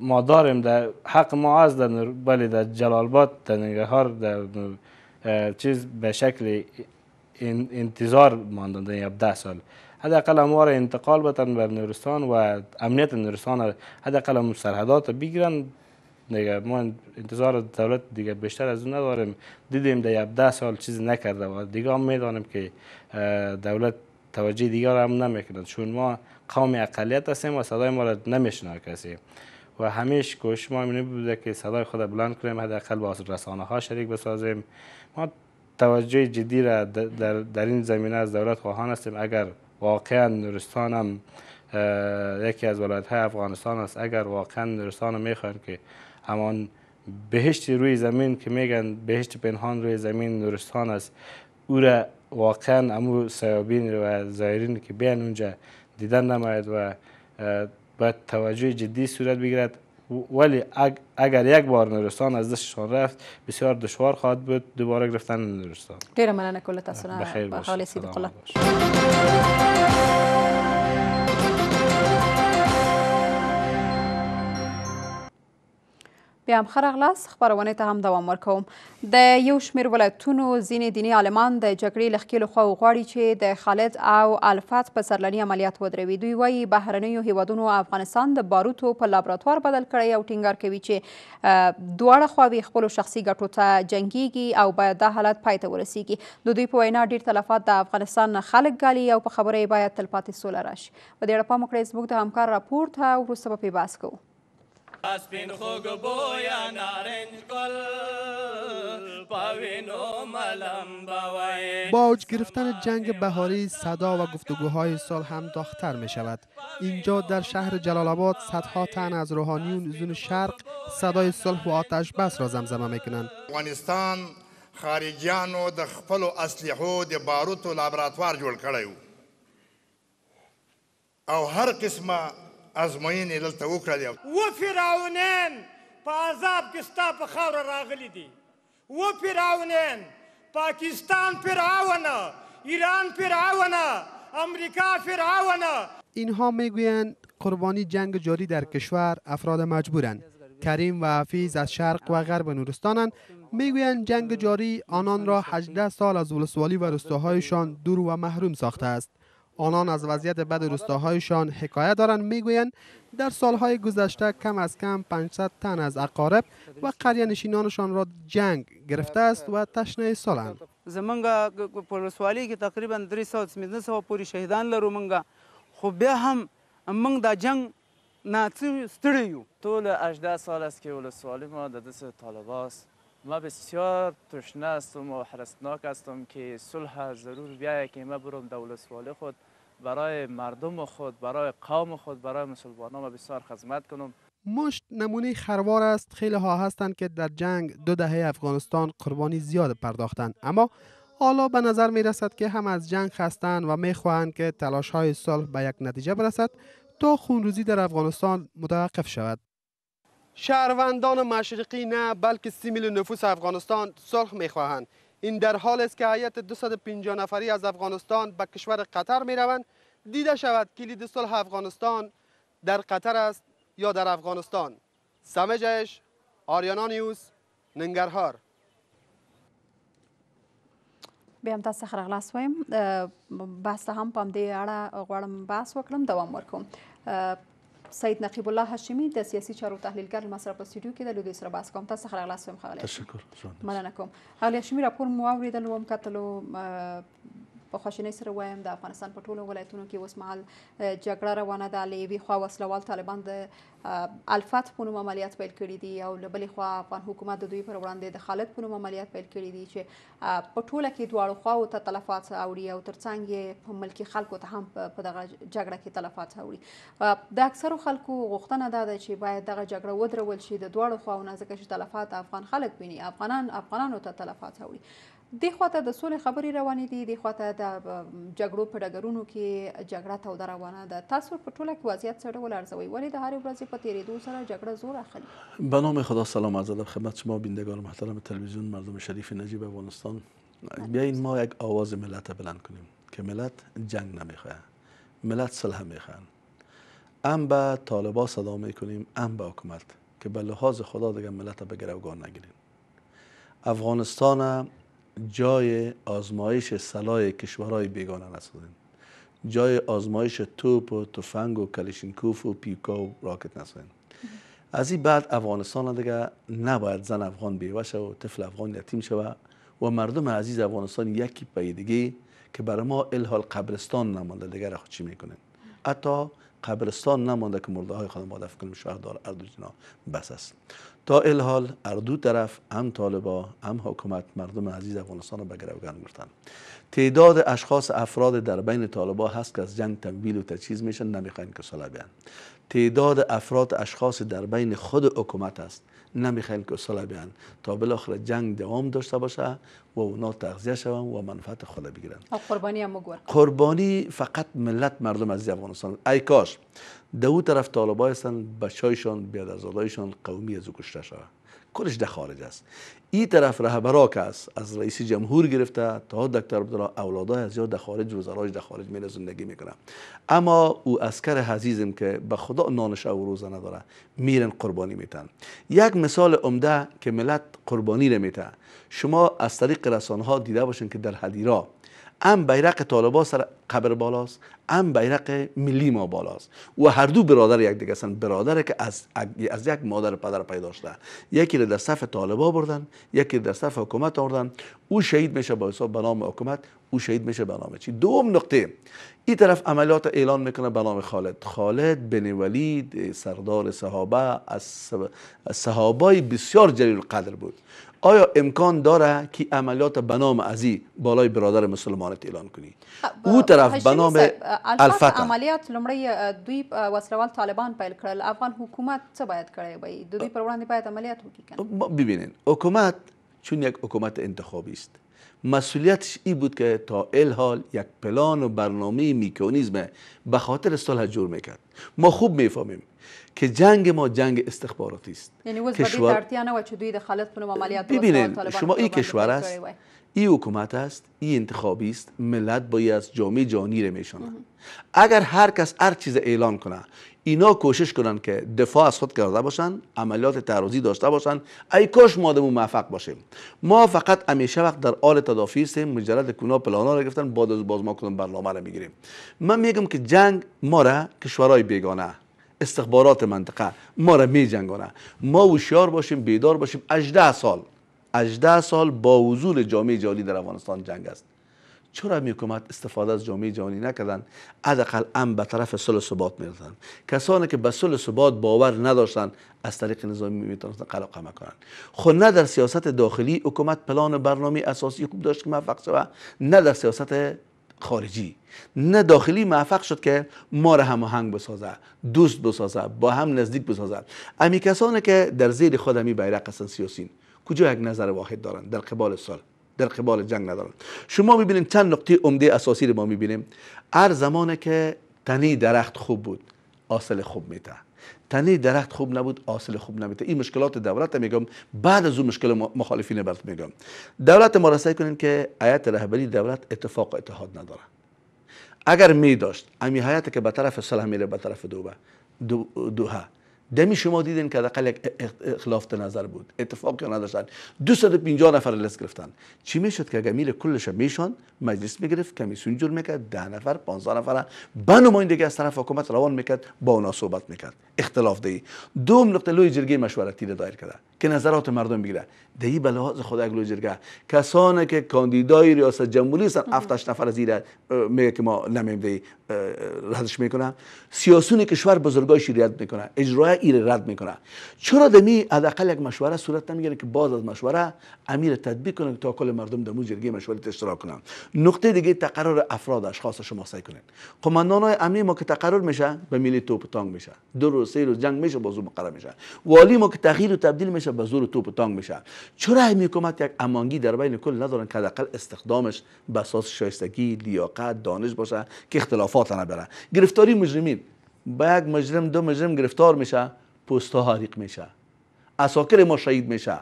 ما داریم در حق ما از در بله، در جلالباد در نگهار چیز به شکل انتظار ماندن یا ده سال حداقل ما آره انتقال بتن بر نورستان و امنیت نورستان حداقل سرحدات بگیرن دیگه ما انتظار دولت دیگه بیشتر از اون نداریم دیدیم در ده سال چیز نکرده و دیگه هم میدانیم که دولت توجه دیگر هم نمیکنند چون ما قوم اقلیت هستیم و صدای ما را نمیشنوه کسی و همیش کوشش ما اینه بوده که صدای خود بلند کنیم حداقل با رسانه ها شریک بسازیم ما توجه جدی را در, در این زمینه از دولت خواهان هستیم اگر واقعا نورستان هم یکی از ولایت های افغانستان است اگر واقعا نورستان میخوایم که همان بهشت روی زمین که میگن بهشت پنهان روی زمین نورستان است او را واقعا امو سیابین و زایرین که بیان اونجا دیدن نماید و باید توجه جدی صورت بگیرد ولی اگر یک بار نورستان از دستشان رفت بسیار دشوار خواهد بود دوباره گرفتن نورستان ډیره مننه کل تاسو نه یا هم ښه راغلاست خپرونې ته هم دوام ورکوم د یو شمیر ولایتونو ځینې دیني عالمان د جګړې له ښکېلو خواو غواړي چې د خالد او الفت په سرلني عملیات ودروي دوی وایي بهرنیو هیوادونو افغانستان د باروتو په لابراتوار بدل کړی او ټینګار کوي چې دواړه خواوې خپلو شخصي ګټو ته جنګیږي او باید دا حالت پای ته ورسیږي د دوی په وینا ډیر تلفات د افغانستان خلک ګالي او په خبره باید تلپاتې سوله راشي په دې اړه پام وکړئ زموږ د همکار راپور ته وروسته به پې بحث کوو خوگ بویا نارنج با اوج گرفتن جنگ بهاری صدا و گفتگوهای صلح هم داختر می شود اینجا در شهر جلال آباد صدها تن از روحانیون زون شرق صدای صلح و آتش بس را زمزمه می کنند افغانستان خارجیانو د خپل اسلحو د و لابراتوار جوړ کرده او هر قسمه ازموینې دلته وکړه و فرعونان په عذاب کې ستا په خاوره راغلي دي و فرعونان پاکستان فرعون ایران فرعون امریکا فرعون اینها میگویند قربانی جنگ جاری در کشور افراد مجبورند کریم و حفیظ از شرق و غرب نورستانند میگویند جنگ جاری آنان را 18 سال از ولسوالی و رستاهایشان دور و محروم ساخته است آنان از وضعیت بد روستاهایشان حکایت دارند میگویند در سالهای گذشته کم از کم 500 تن از اقارب و قریه نشینانشان را جنگ گرفته است و تشنه سالند زمنگا پولیسوالی که که تقریبا 300 سوه پنځه پوری شهیدان لرو منگا خو خب بیا هم من دا جنگ ناتی ستریو یو 18 سال است که ولسوالی ما د دست طالباس ما بسیار تشنه هستم و حرسناک هستم که صلح ضرور بیایه که ما بروم دولت خود برای مردم خود برای قوم خود برای مسلمانان بسیار خدمت کنم مشت نمونه خروار است خیلی ها هستند که در جنگ دو دهه افغانستان قربانی زیاد پرداختند اما حالا به نظر می رسد که هم از جنگ خستند و می خواهند که تلاش های صلح به یک نتیجه برسد تا خونروزی در افغانستان متوقف شود شهروندان مشرقی نه بلکه سی میلیون نفوس افغانستان صلح میخواهند این در حال است که هیئت 250 نفری از افغانستان به کشور قطر می روند دیده شود کلید صلح افغانستان در قطر است یا در افغانستان سمجش آریانا نیوز ننگرهار بیا تا تاسو اغلاس ویم بحث هم پام دی بحث وکړم دوام ورکوم سید نقیب الله هاشمی د سیاسي چارو تحلیلګر ما سره په سټوډیو کې د لوی سره باس کوم تاسو خره غلاس فهم خاله تشکر مننه کوم هاشمی راپور مو اوریدل وم کتلو په خوشینۍ سره وایم د افغانستان په ټولو ولایتونو کې اوس مهال جګړه روانه ده له یوې خوا وسلوال طالبان د الفات په نوم عملیات پیل کړي دي او له بلې خوا افغان حکومت د دوی پر وړاندې د خالد په نوم عملیات پیل کړي دي چې په ټوله کې دواړو خواو ته تلفات اوړي او ترڅنګ یې په ملکی خلکو ته هم په دغه جګړه کې تلفات اوړي د اکثرو خلکو غوښتنه دا ده چې باید دغه جګړه ودرول شي د دواړو خواو نه ځکه چې تلفات افغان خلک ویني افغانان افغانانو ته تلفات اوړي د خواته د سولې خبرې روانې دي د خواته د جګړو په ډګرونو کې جګړه توده روانه ده تاسو په ټوله کې وضعیت څه ډول ارزوئ ولې د هرې ورځې په جګړه زور اخلي به نام خدا سلام عرض ادب خدمت شما بینندگان محترم تلویزیون مردم شریف نجیب افغانستان بیاین ما یک آواز ملت بلند کنیم که ملت جنگ نمیخواه ملت صلح میخوان ام به طالبا صدا میکنیم ام به حکومت که به لحاظ خدا دیگه ملت به گروگان نگیریم افغانستان جای آزمایش سلای کشورهای بیگانه نسازیم جای آزمایش توپ و تفنگ و کلشینکوف و پیوکا و راکت نسازیم از این بعد افغانستان دیگه نباید زن افغان بیوه و طفل افغان یتیم شود و مردم عزیز افغانستان یکی پیدگی که برای ما الهال قبرستان نمانده دیگر خود چی میکنن حتی قبرستان نمانده که مرده های خانم باید کنیم شهردار جنا بس است تا الحال اردو طرف هم طالبا هم حکومت مردم عزیز افغانستان را به گروگان گرفتن تعداد اشخاص افراد در بین طالبا هست که از جنگ تمویل و تجهیز میشن نمیخواین که صلح بیان تعداد افراد اشخاص در بین خود حکومت است نمیخواین که صلح بیان تا بالاخره جنگ دوام داشته باشه و اونا تغذیه شون و منفعت خود بگیرن خب قربانی هم قربانی فقط ملت مردم عزیز افغانستان ای کاش در او طرف طالبا هستن از بیادرزادایشان قومی از او کشته شده کلش در خارج است این طرف رهبرا است از رئیس جمهور گرفته تا دکتر عبدالله اولادها از یا در خارج وزراش در خارج میره زندگی میکنه اما او اسکر حزیزم که به خدا نانش او روزه نداره میرن قربانی میتن یک مثال عمده که ملت قربانی رو میته شما از طریق رسانه ها دیده باشین که در حدیرا، ام بیرق طالبا سر قبر بالاست ام بیرق ملی ما بالاست و هر دو برادر یک دیگه سن برادر که از, از یک مادر پدر پیدا شده یکی رو در صف طالبا بردن یکی در صف حکومت آوردن او شهید میشه با حساب به نام حکومت او شهید میشه به نام چی دوم نقطه این طرف عملیات اعلان میکنه به نام خالد خالد بن ولید سردار صحابه از صحابای بسیار جلیل قدر بود آیا امکان داره که عملیات بنام ازی بالای برادر مسلمانت اعلان کنی او طرف بنام الفتح عملیات لمړی دوی وسلوال طالبان پیل کړل افغان حکومت څه باید کړی دو دوی پر وړاندې باید عملیات وکړي ببینین حکومت چون یک حکومت انتخابی است مسئولیتش ای بود که تا حال یک پلان و برنامه میکانیزم به خاطر صلح جور میکرد ما خوب میفهمیم که جنگ ما جنگ استخباراتی است یعنی کشور ببینید شما این کشور است این حکومت است این انتخابی است ملت باید از جامعه جانی را میشوند اگر هر کس هر چیز اعلان کنه اینا کوشش کنند که دفاع از خود کرده باشند، عملیات تعرضی داشته باشند، ای کاش ما موفق باشیم ما فقط همیشه وقت در حال تدافی هستیم مجرد کنا پلانا را گرفتن بعد از باز ما کنم برنامه را میگیریم من میگم که جنگ ما را کشورهای بیگانه استخبارات منطقه ما را می جنگانه ما هوشیار باشیم بیدار باشیم 18 سال 18 سال با حضور جامعه جهانی در افغانستان جنگ است چرا می حکومت استفاده از جامعه جهانی نکردن حداقل ام به طرف صلح ثبات رسند کسانی که به صلح ثبات باور نداشتن از طریق نظامی میتونستن قمع کنن خود خب نه در سیاست داخلی حکومت پلان برنامه اساسی خوب داشت که موفق شود نه در سیاست خارجی نه داخلی موفق شد که ما را هماهنگ بسازه دوست بسازه با هم نزدیک بسازه امی کسانی که در زیر خود امی بیرق هستن سیاسین کجا یک نظر واحد دارن در قبال سال در قبال جنگ ندارن شما میبینیم چند نقطه عمده اساسی رو ما میبینیم هر زمانی که تنی درخت خوب بود حاصل خوب میته تنه درخت خوب نبود حاصل خوب نمیده این مشکلات دولت میگم بعد از اون مشکل مخالفین برات میگم دولت ما رسای کنین که آیت رهبری دولت اتفاق اتحاد نداره اگر می داشت امی که به طرف صلح میره به طرف دوبه دو دوها دمی شما دیدین که حداقل اخلاف نظر بود اتفاقی نداشتن 250 نفر لست گرفتن چی میشد که اگر میره کلش میشان مجلس میگرفت کمیسیون جور میکرد 10 نفر 15 نفر به نمایندگی از طرف حکومت روان میکرد با اونا صحبت میکرد اختلاف دهی دوم نقطه لوی جرگه مشورتی دایر کرده که نظرات مردم بگیره دهی به لحاظ خود جرگه کسانی که کاندیدای ریاست جمهوری هستن افتش نفر از ایره میگه که ما نمیم دی ردش میکنند. سیاسون کشور بزرگای شریعت میکنه اجرای ایره رد میکنه چرا دمی حداقل یک مشوره صورت نمیگیره که باز از مشوره امیر تطبیق کنه تا کل مردم در جرگه مشوره اشتراک کنن نقطه دیگه تقرر افراد اشخاص شما سعی کنن. قماندان های امنی ما که تقرر میشه به میلی توپ تانگ میشه دو روز جنگ میشه بازو مقرر میشه والی ما که تغییر و تبدیل میشه میشه به زور توپ و تانگ میشن چرا این حکومت یک امانگی در بین کل ندارن که حداقل استخدامش به اساس شایستگی لیاقت دانش باشه که اختلافات نبره گرفتاری مجرمین با یک مجرم دو مجرم گرفتار میشه پوستها حریق میشه اساکر ما شهید میشه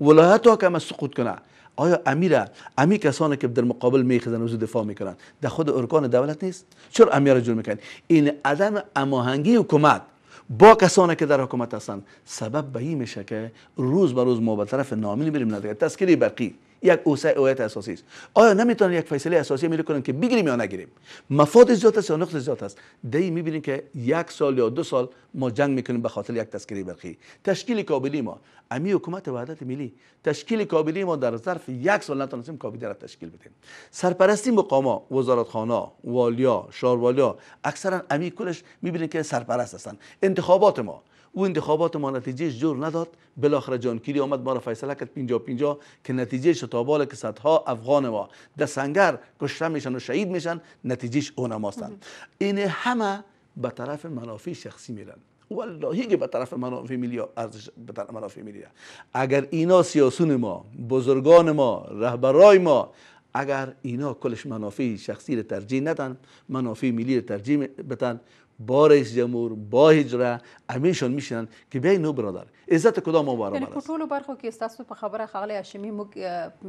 ولایت ها که سقوط کنه آیا امیر امی کسانی که در مقابل میخزن و دفاع میکنن در خود ارکان دولت نیست چرا امیر جور میکنن این عدم اماهنگی حکومت با کسانی که در حکومت هستند سبب به این میشه که روز به روز ما به طرف نامی میریم نه تذکری برقی یک اویت اساسی است آیا نمیتونن یک فیصله اساسی میل که بگیریم یا نگیریم مفاد زیاد است یا نقص زیاد است دی میبینیم که یک سال یا دو سال ما جنگ میکنیم به خاطر یک تذکری برقی تشکیل کابلی ما امی حکومت وحدت ملی تشکیل کابلی ما در ظرف یک سال نتونستیم کابلی را تشکیل بدیم سرپرستی مقاما خانا، والیا شاروالیا اکثرا امی کلش میبینیم که سرپرست هستن انتخابات ما او انتخابات ما نتیجهش جور نداد بالاخره جانکیری آمد ما را فیصله کرد پینجا پینجا که نتیجه شتابال که صدها افغان ما در سنگر کشته میشن و شهید میشن نتیجهش اونماستن این همه به طرف منافع شخصی میرن والله که به طرف منافع ملی ارزش به طرف منافع ملی اگر اینا سیاسون ما بزرگان ما رهبرای ما اگر اینا کلش منافع شخصی رو ترجیح ندن منافع ملی رو ترجیح بدن با رئیس جمهور با هجره امیشون میشینن که بیای نو برادر عزت کدام اون برابر است یعنی په ټولو برخو کې ستاسو په خبره خغلی هاشمي موږ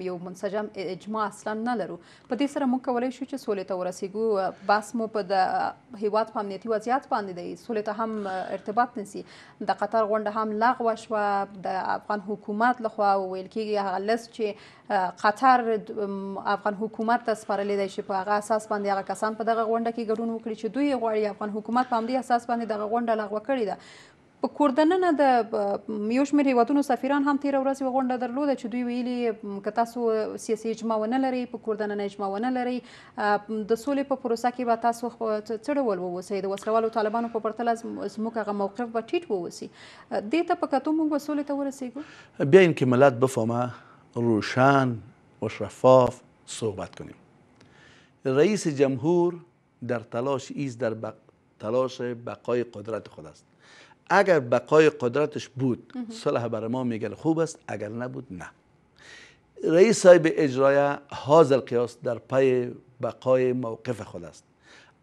یو منسجم اجماع اصلا نه لرو په دې سره موږ کولای شو چې سولې ته ورسیږو بس مو په د هیواد په امنیتي وضعیت باندې دی سولې ته هم ارتباط نسی د قطر غونډه هم لغوه شوه د افغان حکومت لخوا ویل کېږي هغه لس چې قطر افغان حکومت ته سپارلی دی چې په هغه اساس باندې هغه کسان په دغه غونډه کې ګډون وکړي چې دوی غواړي افغان حکومت حکومت په همدې اساس باندې دغه غونډه لغوه کړې ده په کوردننه د یو شمېر هیوادونو سفیران هم تیره ورځ یوه غونډه درلوده چې دوی ویلي که تاسو سیاسي اجماع ونه لرئ په کوردننه اجماع ونه لرئ د سولې په پروسه کې به تاسو څه ډول واوسئ د وسلوالو طالبانو په پرتله زموږ هغه موقف به ټیټ واوسي دې ته په کتو موږ به سولې ته ورسیږو بیا اینکه ملت بفهمه روشن و شفاف صحبت کنیم رئیس جمهور در تلاش ایز در بق... تلاش بقای قدرت خود است اگر بقای قدرتش بود صلح بر ما میگن خوب است اگر نبود نه رئیس صاحب اجرایه حاضر قیاس در پای بقای موقف خود است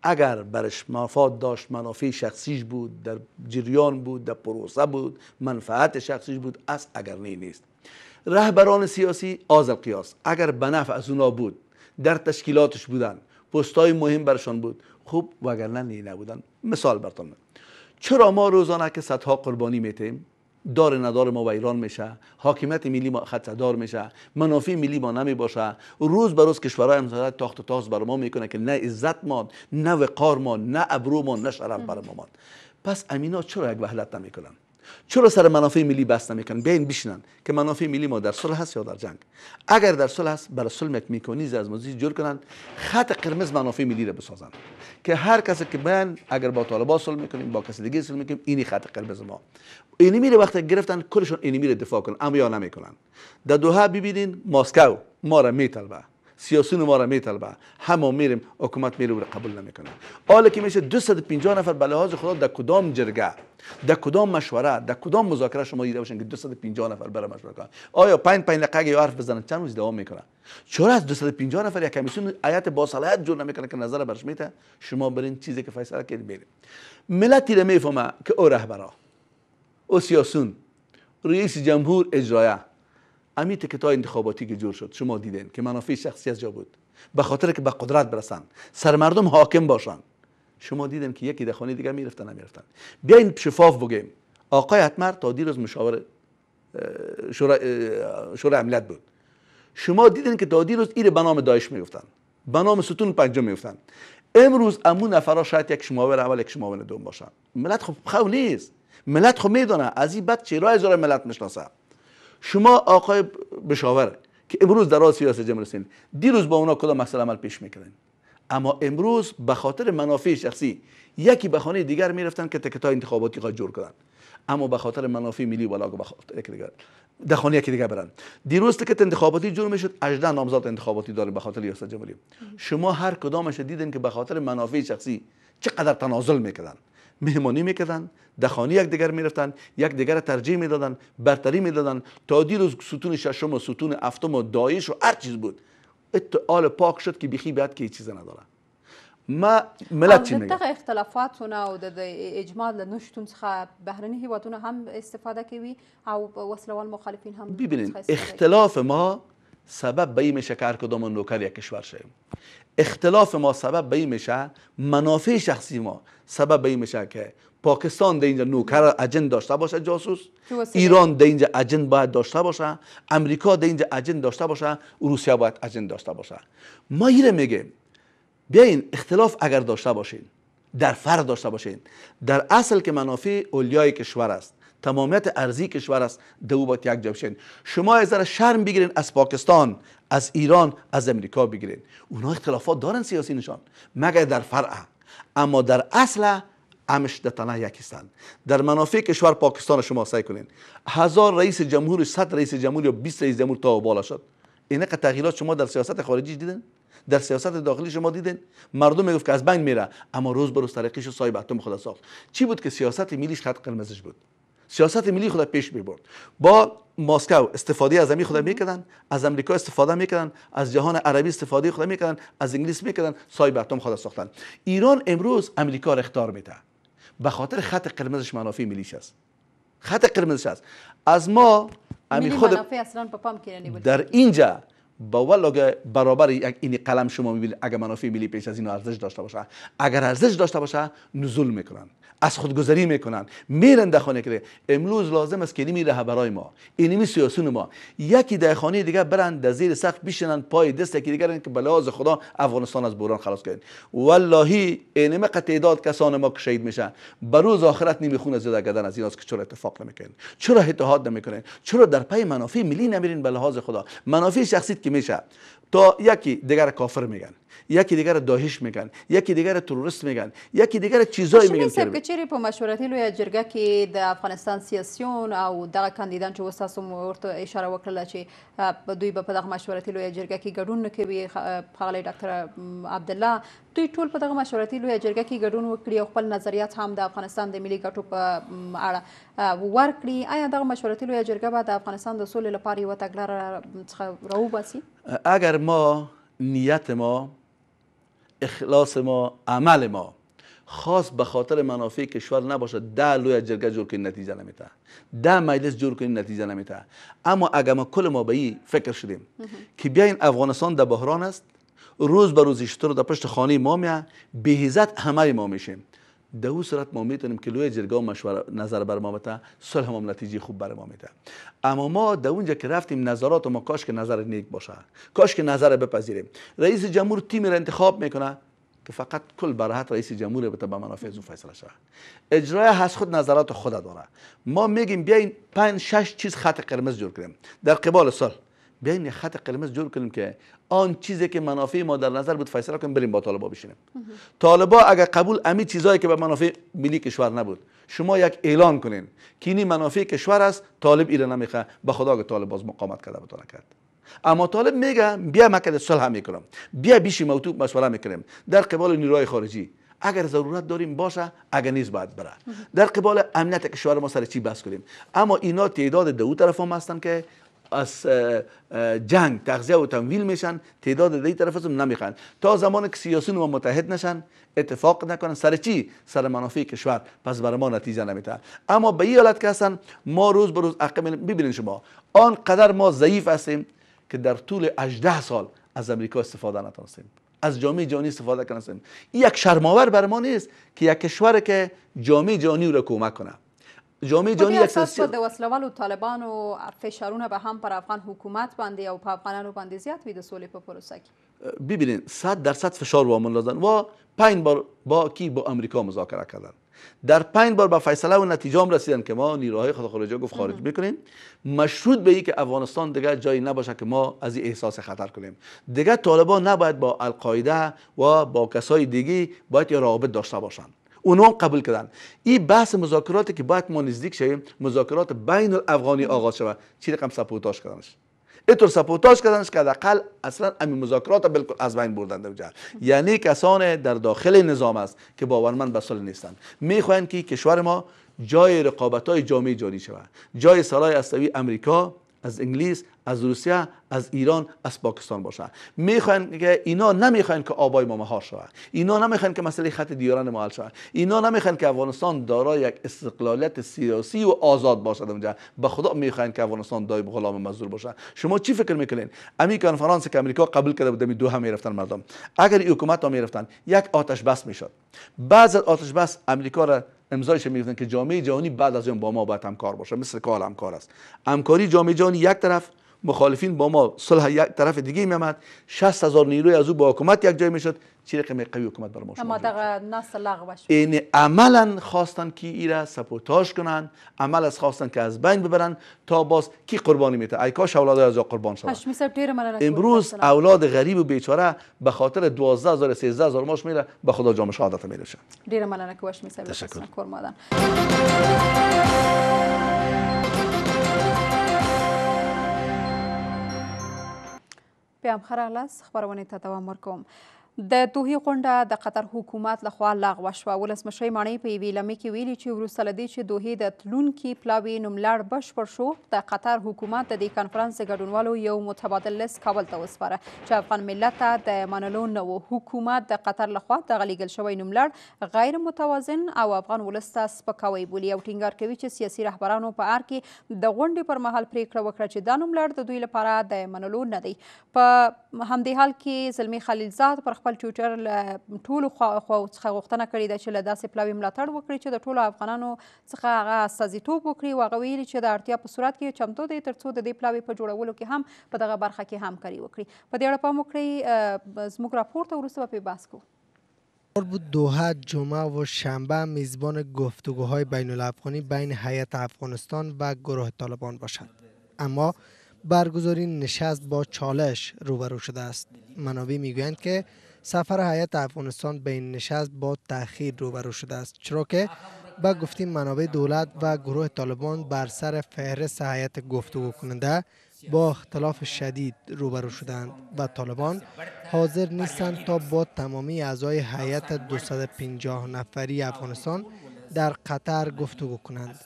اگر برش مفاد داشت منافع شخصیش بود در جریان بود در پروسه بود منفعت شخصیش بود از اگر نه نیست رهبران سیاسی آزل قیاس اگر به نفع از اونا بود در تشکیلاتش بودن پستای مهم برشان بود خوب وگرنه نی نبودن مثال برتان چرا ما روزانه که صدها قربانی میتیم دار ندار ما ویران میشه حاکمیت ملی ما دار میشه منافع ملی ما نمی باشه روز به روز کشورهای همسایه تاخت و تاز بر ما میکنه که نه عزت ما نه وقار ما نه ابرو ما نه شرف بر ما پس امینا چرا یک وحدت نمیکنن چرا سر منافع ملی بحث نمیکنن بیاین بشینن که منافع ملی ما در صلح هست یا در جنگ اگر در صلح هست برای صلح یک میکانیز از مزی جور کنن خط قرمز منافع ملی را بسازن که هر کسی که بیان اگر با طالبان صلح میکنیم با کسی دیگه صلح میکنیم اینی خط قرمز ما اینی میره وقتی گرفتن کلشون اینی میره دفاع کنن اما یا نمیکنن در دوها ببینین ماسکو ما را میطلبه سیاسون ما را میطلبه همو میریم حکومت میره را قبول نمیکنه حالا که میشه 250 نفر به لحاظ خدا در کدام جرگه در کدام مشوره در کدام مذاکره شما دیده باشین که 250 نفر برای مشوره کنن آیا 5 5 دقیقه یا حرف بزنن چند روز دوام میکنه چرا از 250 نفر یک کمیسیون آیت با صلاحیت جور نمیکنه که نظر برش میته شما برین چیزی که فیصله کرد بریم ملت را میفهمه که او رهبرا او سیاسون رئیس جمهور اجرایه امیت که تا انتخاباتی که جور شد شما دیدین که منافع شخصی از جا بود به خاطر که به قدرت برسن مردم حاکم باشن شما دیدین که یکی در خانه دیگه میرفتن نمیرفتن بیاین شفاف بگیم آقای اتمر تا دیروز مشاور شورای امنیت بود شما دیدین که تا دیروز ایره به نام داعش میگفتن به نام ستون پنجم میگفتن امروز امون نفرا شاید یک بر اول یک شماور دوم باشن ملت خب خو نیست ملت خب میدونه از این بد از ملت میشناسه شما آقای بشاور که امروز در راست سیاست جمهوری سین دیروز با اونا کدام مسئله عمل پیش میکردن اما امروز به خاطر منافع شخصی یکی به خانه دیگر میرفتن که تکتای انتخاباتی خواهد جور کنن اما به خاطر منافع ملی بالا خاطر یک دیگر خانه یکی دیگر برن دیروز تکت انتخاباتی جور میشد 18 نامزد انتخاباتی داره به خاطر ریاست جمهوری شما هر کدامش دیدن که به خاطر منافع شخصی چقدر تنازل میکردن مهمانی میکردن دخانی یک دیگر میرفتن یک دیگر ترجیح میدادن برتری میدادن تا روز ستون ششم و ستون هفتم و دایش و هر چیز بود اتعال پاک شد که بیخی بعد که چیز نداره ما ملت چی میگه اختلافاتونه او د نشتون هم استفاده کوی او وسلوال مخالفین هم ببینین اختلاف ما سبب به این میشه که هر کدام نوکر یک کشور اختلاف ما سبب به این میشه منافع شخصی ما سبب به میشه که پاکستان در اینجا نوکر اجن داشته باشه جاسوس ایران در اینجا اجن باید داشته باشه امریکا در اینجا اجن داشته باشه روسیه باید اجن داشته باشه ما ایره میگیم بیاین اختلاف اگر داشته باشین در فرق داشته باشین در اصل که منافع اولیای کشور است تمامیت ارزی کشور است دو باید یک شما از ذره شرم بگیرین از پاکستان از ایران از امریکا بگیرین اونها اختلافات دارن سیاسی نشان مگر در فرع اما در اصل امش در تنه در منافع کشور پاکستان شما سعی کنین هزار رئیس جمهور صد رئیس جمهور یا 20 رئیس جمهور تا بالا شد این تغییرات شما در سیاست خارجی دیدن در سیاست داخلی شما دیدن مردم میگفت که از بین میره اما روز به روز و سایه ساخت چی بود که سیاست میلیش خط قرمزش بود سیاست ملی خود پیش می برد با ماسکو استفاده از همین خود میکردن از امریکا استفاده میکردن از جهان عربی استفاده خود میکردن از انگلیس میکردن سای اتم خود ساختن ایران امروز امریکا را اختار میده به خاطر خط قرمزش منافع ملیش است خط قرمزش است از ما امی خود در اینجا با برابر این قلم شما اگر منافع ملی پیش از این ارزش داشته باشه اگر ارزش داشته باشه نزول میکنن از خودگذری میکنن میرن در خانه امروز لازم است که کلمی برای ما اینمی سیاسون ما یکی در خانه دیگه برن در زیر سخت بشینن پای دست یکی دیگر که به خدا افغانستان از بوران خلاص کردن والله قد تعداد کسان ما که شهید میشن به روز آخرت نمیخونه زیاد کردن از است که چرا اتفاق نمیکنین چرا اتحاد نمیکنین چرا در پای منافع ملی نمیرین به خدا منافع شخصیت که میشه تا یکی دیگر کافر میگن یکی دیگر داهش میگن یکی دیگر تروریست میگن یکی دیگر چیزایی میگن که چیرې په مشورتي لویه جرګه کې د افغانستان سیاسيون او دغه کاندیدان چې اوس تاسو ورته اشاره وکړله چې دوی به په دغه مشورتي لویه جرګه کې ګډون نه کوي ښاغلی ډاکټر عبدالله دوی ټول په دغه مشورتي لویه جرګه کې ګډون وکړي او خپل نظریات هم د افغانستان د ملي ګټو په اړه ورکړي آیا دغه مشورتي لویه جرګه به د افغانستان د سولې لپاره یوه تګلاره څخه راوباسي اگر ما نیت ما اخلاص ما عمل ما خاص به خاطر منافع کشور نباشه ده لوی جرگه جور کنی نتیجه نمیته ده مجلس جور کنی نتیجه نمیته اما اگر ما کل ما به این فکر شدیم که بیاین افغانستان در بحران است روز به روز اشتر در پشت خانه ما میه بهیزت همه ما میشیم در او صورت ما میتونیم که لوی جرگاه مشوره نظر بر ما بتا صلح ما نتیجه خوب بر ما میده اما ما در اونجا که رفتیم نظرات ما کاش که نظر نیک باشه کاش که نظر بپذیریم رئیس جمهور تیم را انتخاب میکنه که فقط کل براحت رئیس جمهور بتا به منافع زو فیصله شه اجرای هست خود نظرات خود داره ما میگیم بیاین پنج شش چیز خط قرمز جور کنیم در قبال صلح بیاین خط قرمز جور کنیم که آن چیزی که منافع ما در نظر بود فیصله کنیم بریم با طالبا بشینیم طالبا اگر قبول امی چیزایی که به منافع ملی کشور نبود شما یک اعلان کنین که این منافع کشور است طالب ایران نمیخواد به خدا که طالب باز مقاومت کرده بود کرد. اما طالب میگه بیا مکد صلح میکنم بیا بیشی موضوع مشوره میکنیم در قبال نیروهای خارجی اگر ضرورت داریم باشه اگر نیز باید بره در قبال امنیت کشور ما سر چی بحث کنیم اما اینا تعداد دو طرف هم هستن که از جنگ تغذیه و تمویل میشن تعداد دی طرف هم نمیخوان تا زمان که سیاسیون ما متحد نشن اتفاق نکنن سر چی سر منافع کشور پس بر ما نتیجه نمیتن اما به این حالت که هستن ما روز به روز عقب ببینید شما آنقدر ما ضعیف هستیم که در طول 18 سال از امریکا استفاده نتونستیم از جامعه جهانی استفاده کنستیم یک شرماور بر ما نیست که یک کشور که جامعه جهانی رو کمک کنه جامعه خب جهانی یک تاسیس د وسلوالو طالبانو فشارونه به هم پر افغان حکومت باندې او په افغانانو باندې زیات وي د سولې په پروسه کې ببینید 100 درصد فشار وامن دادن و 5 بار با کی با امریکا مذاکره کردن در پنج بار به فیصله و نتیجه هم رسیدن که ما نیروهای خود خارجه گفت خارج میکنیم مشروط به ای که افغانستان دیگه جایی نباشه که ما از این احساس خطر کنیم دیگه طالبان نباید با القاعده و با کسای دیگه باید یا رابط داشته باشند اونو قبول کردن این بحث مذاکراتی که باید ما نزدیک شویم مذاکرات بین الافغانی آغاز شود چی رقم سپورتاش کردنش اینطور سپوتاش کردنش که حداقل اصلا امی مذاکرات بالکل از بین بردن در یعنی کسان در داخل نظام است که باورمند به سال نیستند میخواین که کشور ما جای رقابت های جامعه جانی شود جای سرای استوی امریکا از انگلیس از روسیه از ایران از پاکستان باشه میخوان که اینا نمیخوان که آبای ما مهار شود اینا نمیخوان که مسئله خط دیارن ما حل شود اینا نمیخوان که افغانستان دارای یک استقلالیت سیاسی و آزاد باشد اونجا به خدا میخوان که افغانستان دای غلام مزدور باشه. شما چی فکر میکنین امی کنفرانس که امریکا قبول کرده بود دو هم میرفتن مردم اگر این حکومت ها میرفتن یک آتش بس میشد بعض آتش بس امریکا را امضایش میگفتن که جامعه جهانی بعد از اون با ما باید همکار باشه مثل کار همکار است همکاری جامعه جهانی یک طرف مخالفین با ما صلح یک طرف دیگه میامد 60 هزار نیروی از او با حکومت یک جای میشد چی رقم قوی حکومت برای ما شما این یعنی عملا خواستن که ایره سپوتاش کنن عمل از خواستن که از بین ببرن تا باز کی قربانی میته ای کاش اولاد از قربان شدن امروز اولاد غریب و بیچاره به خاطر 12000 هزار ماش میره به خدا جام شهادت میرسه کوش میسر تشکر بیام بیا خبروانی د دوحې غونډه د قطر حکومت لخوا لغوه شوه ولسمشۍ ماڼۍ په یوې لمې کې ویلي چې وروسته له دې چې دوحې د تلونکي پلاوي نوملړ بشپړ شو د قطر حکومت د دې کنفرانس د ګډونوالو یو متبادل لیست کابل ته وسپاره چې افغان ملت ته د منلو نه و حکومت د قطر لخوا دغه لیږل شوی نوملړ غیر متوازن او افغان ولس ته سپکاوی بولي او ټینګار کوي چې سیاسي رهبرانو په ار کې د غونډې پر مهال پرېکړه وکړه چې دا نوملړ د دوی لپاره د منلو نه دی په همدې حال کې زلمي خلیلزاد پر خپل ټویټر له ټولو خواو څخه غوښتنه کړې ده چې له داسې پلاوي ملاتړ وکړي چې د ټولو افغانانو څخه هغه استازیتوب وکړي او هغه ویلي چې د اړتیا په صورت کې چمتو دی تر څو د دې پلاوي په جوړولو کې هم په دغه برخه کې همکاري وکړي په دې اړه پام وکړئ زموږ راپور ته وروسته به بحث کوو بود دوحه جمعه و شنبه میزبان گفتگوهای بین الافغانی بین هیئت افغانستان و گروه طالبان باشد اما برگزاری نشست با چالش روبرو شده است منابع میگویند که سفر هیئت افغانستان به این نشست با تأخیر روبرو شده است چرا که به گفتی منابع دولت و گروه طالبان بر سر فهرست حیات گفتگو کننده با اختلاف شدید روبرو شدند و طالبان حاضر نیستند تا با تمامی اعضای هیئت 250 نفری افغانستان در قطر گفتگو کنند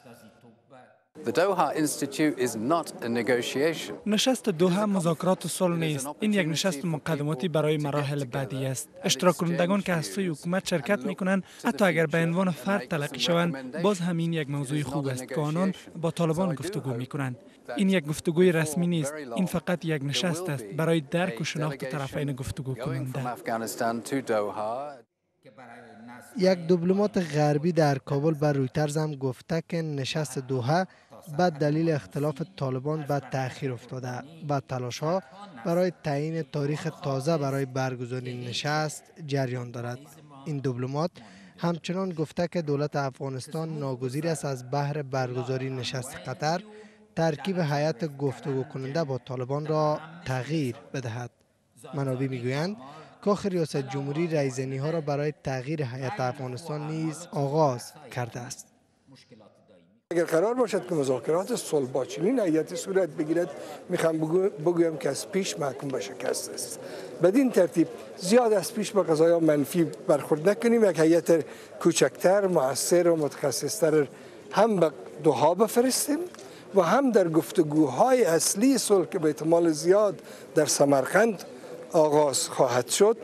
نشست دوها مذاکرات صلح نیست این یک نشست مقدماتی برای مراحل بعدی است اشتراک کنندگان که از سوی حکومت شرکت می کنند حتی اگر به عنوان فرد تلقی شوند باز همین یک موضوع خوب است که آنان با طالبان گفتگو می کنند این یک گفتگوی رسمی نیست این فقط یک نشست است برای درک و شناخت طرفین گفتگو کننده یک دبلومات غربی در کابل بر رویترز هم گفته که نشست دوها به دلیل اختلاف طالبان به تأخیر افتاده و تلاش ها برای تعیین تاریخ تازه برای برگزاری نشست جریان دارد این دبلومات همچنان گفته که دولت افغانستان ناگزیر است از بحر برگزاری نشست قطر ترکیب هیئت گفتگو کننده با طالبان را تغییر بدهد منابع میگویند کاخ ریاست جمهوری رئیزنی ها را برای تغییر حیات افغانستان نیز آغاز کرده است اگر قرار باشد که مذاکرات صلح با چنین نهایت صورت بگیرد میخوام بگویم که از پیش محکوم به شکست است بدین ترتیب زیاد از پیش با قضایا منفی برخورد نکنیم یک حیات کوچکتر موثر و متخصصتر هم به دوها بفرستیم و هم در گفتگوهای اصلی صلح که به احتمال زیاد در سمرقند آغاز خواهد شد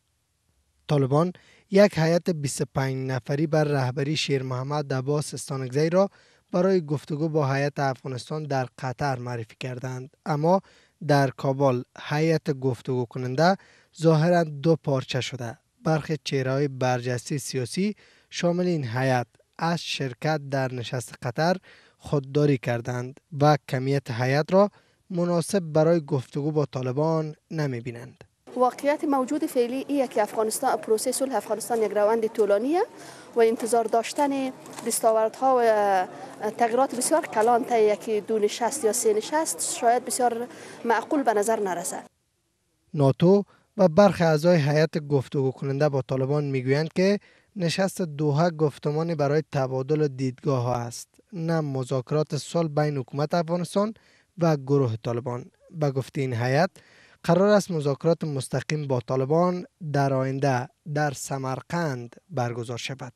طالبان یک هیئت 25 نفری بر رهبری شیر محمد عباس استانگزی را برای گفتگو با هیئت افغانستان در قطر معرفی کردند اما در کابل هیئت گفتگو کننده ظاهرا دو پارچه شده برخی های برجسته سیاسی شامل این هیئت از شرکت در نشست قطر خودداری کردند و کمیت هیئت را مناسب برای گفتگو با طالبان نمی بینند. واقعیت موجود فعلی ای که افغانستان پروسه صلح افغانستان یک روند طولانی و انتظار داشتن دستاوردها و تغییرات بسیار کلان تا یکی دو نشست یا سه نشست شاید بسیار معقول به نظر نرسد ناتو و برخی اعضای هیئت گفتگو کننده با طالبان میگویند که نشست دوها گفتمانی برای تبادل دیدگاه ها است نه مذاکرات سال بین حکومت افغانستان و گروه طالبان به گفته این هیئت قرار است مذاکرات مستقیم با طالبان در آینده در سمرقند برگزار شود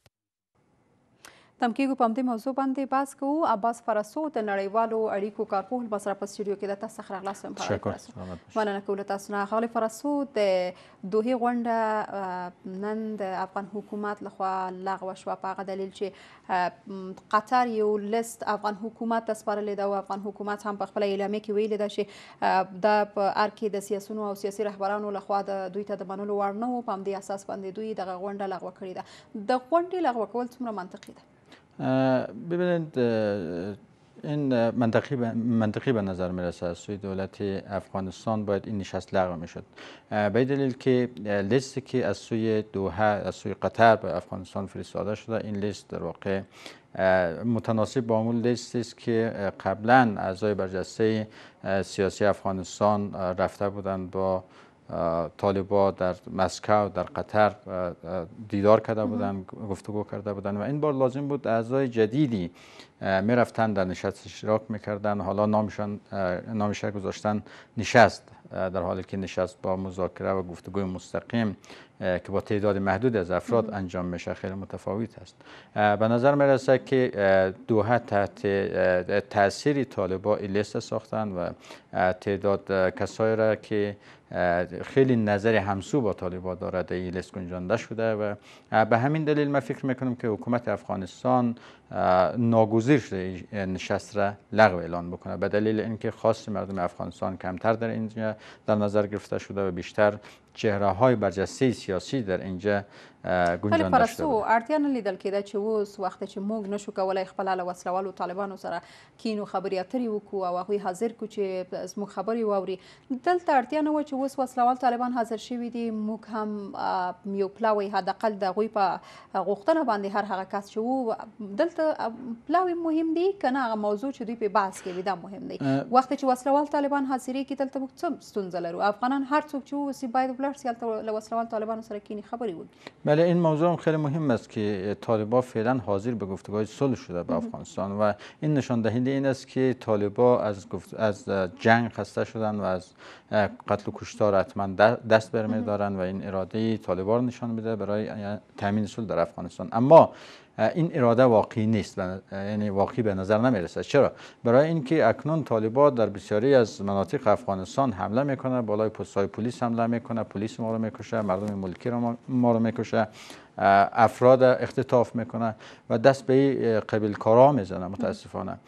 تمکیګو په همدې موضوع باندې بحث کوو عباس فرسو د نړیوالو اړیکو کارپوه لمسره په سټوډیو کې د تاسو څخه راغلاست یم مننه کوله تاسو نه غالي فرسو د دوه غونډه نن د افغان حکومت لخوا لغوه شو په هغه دلیل چې قطر یو لیست افغان حکومت ته سپارلې ده او افغان حکومت هم په خپل اعلامیه کې ویلي ده چې د په ار کې د سیاسونو او سیاسي رهبرانو لخوا د دوی ته د منلو وړ نه وو په همدې اساس باندې دوی دغه غونډه لغوه کړې ده د غونډې لغوه کول څومره منطقي ده ببینید این منطقی به, منطقی به نظر میرسه از سوی دولت افغانستان باید این نشست لغو میشد به دلیل که لیستی که از سوی دوحه از سوی قطر به افغانستان فرستاده شده این لیست در واقع متناسب با اون لیست است که قبلا اعضای برجسته سیاسی افغانستان رفته بودند با طالبا در مسکو در قطر دیدار کرده بودن گفتگو کرده بودن و این بار لازم بود اعضای جدیدی میرفتن در نشست اشتراک میکردن حالا نامشان نامش گذاشتن نشست در حالی که نشست با مذاکره و گفتگوی مستقیم که با تعداد محدود از افراد انجام میشه خیلی متفاوت است به نظر میرسه که دوحه تحت تاثیر طالبا لیست ساختن و تعداد کسایی را که خیلی نظر همسو با طالبا دارد لسکون گنجانده شده و به همین دلیل من فکر میکنم که حکومت افغانستان ناگزیر شده نشست را لغو اعلان بکنه به دلیل اینکه خواست مردم افغانستان کمتر در اینجا در نظر گرفته شده و بیشتر چهره های برجسته سیاسی در اینجا ولی پرستو اړتیا نه لیدل کېده چې اوس وخت چې موږ نشو کولای خپل له وسلوالو طالبانو سره کینو خبرې اترې وکړو او هغوی حاضر کو چې زموږ خبرې واوري دلته اړتیا نه وه چې اوس وسلوال طالبان حاضر شوي دي موږ هم یو پلاوی حداقل د هغوی په غوښتنه باندې هر هغه کس چې و دلته پلاوی مهم دی که نه هغه موضوع چې دوی پې بحث کوي دا مهم دی وخت چې وسلوال طالبان حاضرېږي دلته موږ څه ستونزه لرو افغانان هر څوک چې واوسي باید بلر سیال له وسلوال طالبانو سره کینی خبري وکړي بله این موضوع هم خیلی مهم است که طالبا فعلا حاضر به گفتگوهای صلح شده به افغانستان و این نشان دهنده این است که طالبا از از جنگ خسته شدن و از قتل و کشتار حتما دست برمی دارن و این اراده طالبان نشان میده برای تامین صلح در افغانستان اما این اراده واقعی نیست یعنی واقعی به نظر نمیرسد چرا برای اینکه اکنون طالبان در بسیاری از مناطق افغانستان حمله میکنه بالای پست های پلیس حمله میکنه پلیس ما رو میکشه مردم ملکی رو ما رو میکشه افراد اختطاف میکنه و دست به قبیل کارا میزنه متاسفانه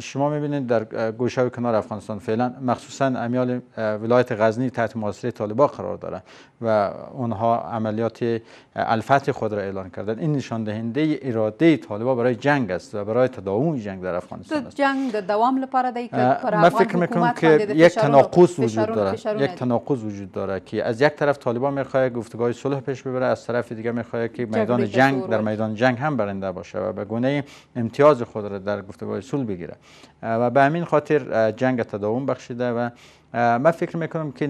شما میبینید در گوشه و کنار افغانستان فعلا مخصوصا امیال ولایت غزنی تحت محاصره طالبان قرار داره و اونها عملیات الفت خود را اعلان کردند این نشان دهنده اراده طالبان برای جنگ است و برای تداوم جنگ در افغانستان است جنگ در دوام لپاره که من فکر میکنم که یک تناقض وجود داره یک تناقض وجود داره که از یک طرف طالبان میخواه گفتگوهای صلح پیش ببره از طرف دیگه میخواه که میدان جنگ در میدان جنگ هم برنده باشه و به گونه امتیاز خود را در گفتگوهای صلح بگیره و به همین خاطر جنگ تداوم بخشیده و من فکر میکنم که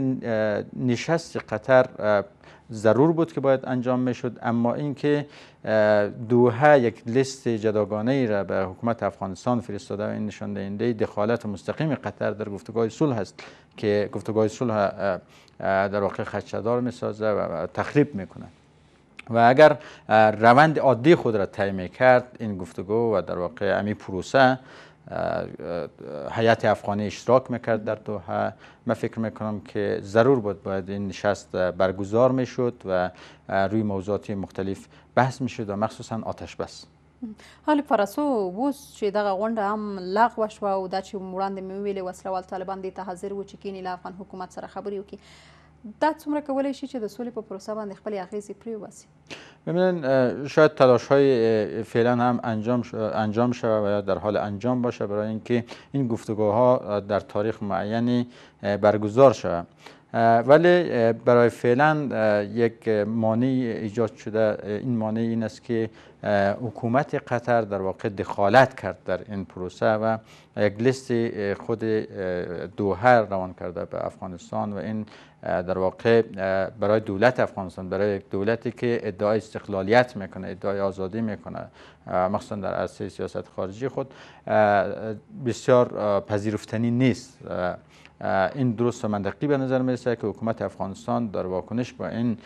نشست قطر ضرور بود که باید انجام میشد اما اینکه دوها یک لیست جداگانه ای را به حکومت افغانستان فرستاده و این نشان دهنده دخالت مستقیم قطر در گفتگوهای صلح است که گفتگوهای صلح در واقع می میسازه و تخریب میکنه و اگر روند عادی خود را طی کرد این گفتگو و در واقع امی پروسه حیات افغانی اشتراک میکرد در دوها من فکر میکنم که ضرور بود باید این نشست برگزار میشد و روی موضوعات مختلف بحث میشد و مخصوصا آتش بس حال فراسو بوس چې دغه غونډه هم لغوه شوه او دا چې وړاندې مې وویلې وسله طالبان دې ته حاضر و چې کینې له افغان حکومت سره خبرې وکړي دا څومره کولای شي چې د سولې په پروسه باندې خپل اغیزې پرې شاید تلاش های فعلا هم انجام انجام شود و یا در حال انجام باشه برای اینکه این گفتگوها در تاریخ معینی برگزار شود ولی برای فعلا یک مانع ایجاد شده این مانع این است که حکومت قطر در واقع دخالت کرد در این پروسه و یک لیست خود دوهر روان کرده به افغانستان و این در واقع برای دولت افغانستان برای دولتی که ادعای استقلالیت میکنه ادعای آزادی میکنه مخصوصا در عرصه سیاست خارجی خود بسیار پذیرفتنی نیست این درست و منطقی به نظر میرسه که حکومت افغانستان در واکنش با این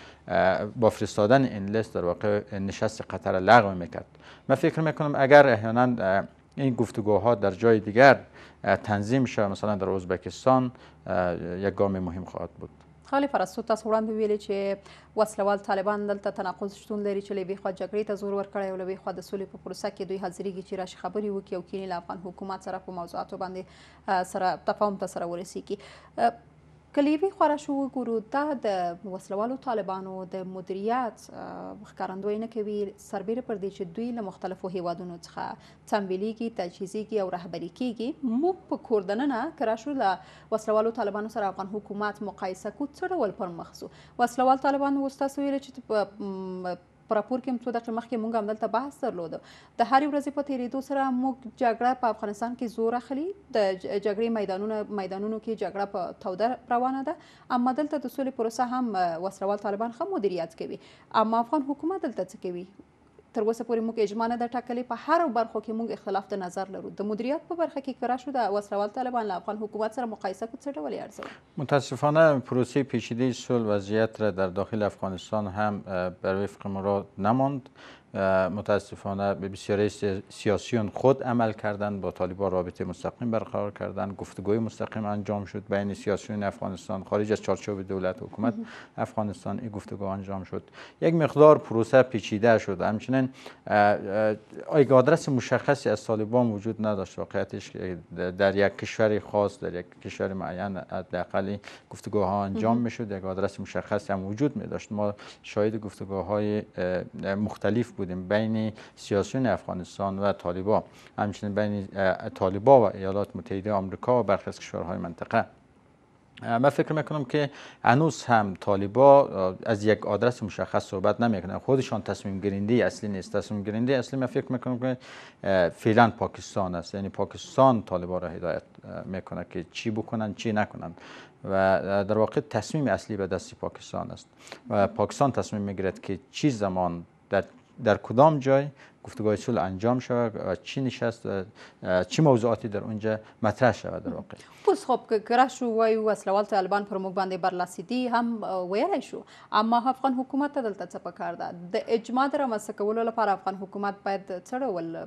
با فرستادن این در واقع نشست قطر لغو میکرد من فکر میکنم اگر احیانا این گفتگوها در جای دیگر تنظیم شود مثلا در ازبکستان یک گام مهم خواهد بود خالي فرستو تاسو وړاندې ویلي چې وسلوال طالبان دلته تناقض شتون لري چې له یوې خوا جګړې ته زور ورکړی او له بلې خوا د سولې په پروسه کې دوی حاضرېږي چې راشي خبرې وکړي او کینې له افغان حکومت سره په موضوعاتو باندې سره تفاهم ته سره ورسیږي که له یوې خوا راشو وګورو دا د وسلوالو طالبانو د مدیریت ښکارندوی نه کوي سربیره پر دې چې دوی له مختلفو هیوادونو څخه تمویلیږي تجهیزیږي او رهبري کیږي موږ په کور دننه که راشو له وسلوالو طالبانو سره افغان حکومت مقایسه کو څه ډول پرمخ ځو وسلوال طالبان اوس تاسو ویل چې په راپور کې هم څو دقیقې مخکې موږ همدلته بحث درلود د هرې ورځې په تیریدو سره موږ جګړه په افغانستان کې زور اخلي د جګړې میدانونه میدانونو کې جګړه په توده روانه ده اما دلته د سولې پروسه هم وسروال طالبان ښه مدیریت کوي اما افغان حکومت دلته څه کوي تر اوسه پورې موږ اجماع نه ده ټاکلې په هر برخو کې موږ اختلاف د نظر لرو د مدیریت په برخه کې کرا شو د وسلوال طالبان له افغان حکومت سره مقایسه کو څه ډول ارزوي متاسفانه پروسه پیچیده صلح وضعیت را در داخل افغانستان هم بر وفق مراد نماند متاسفانه به بسیاری سیاسیون خود عمل کردند با طالبان رابطه مستقیم برقرار کردند گفتگوی مستقیم انجام شد بین سیاسیون افغانستان خارج از چارچوب دولت حکومت افغانستان این گفتگو انجام شد یک مقدار پروسه پیچیده شد همچنین یک آدرس مشخصی از طالبان وجود نداشت واقعیتش در یک کشور خاص در یک کشور معین حداقل گفتگوها انجام میشد یک آدرس مشخصی هم وجود می داشت ما شاهد گفتگوهای مختلف بود بین سیاسیون افغانستان و طالبا همچنین بین طالبا و ایالات متحده آمریکا و برخی از کشورهای منطقه من فکر میکنم که هنوز هم طالبا از یک آدرس مشخص صحبت نمیکنن خودشان تصمیم گیرنده اصلی نیست تصمیم گیرنده اصلی من فکر میکنم که فعلا پاکستان است یعنی پاکستان طالبا را هدایت میکنه که چی بکنن چی نکنن و در واقع تصمیم اصلی به دست پاکستان است و پاکستان تصمیم میگیرد که چی زمان در در کدام جای گفتگوهای صلح انجام شود و چی نشست و چی موضوعاتی در اونجا مطرح شود در واقع پس خب که شو و اسلوال طالبان پر موږ باندې هم ویلی شو اما افغان حکومت ته دلته څه پکار ده د اجماع در رامنځته کولو لپاره افغان حکومت باید څه ډول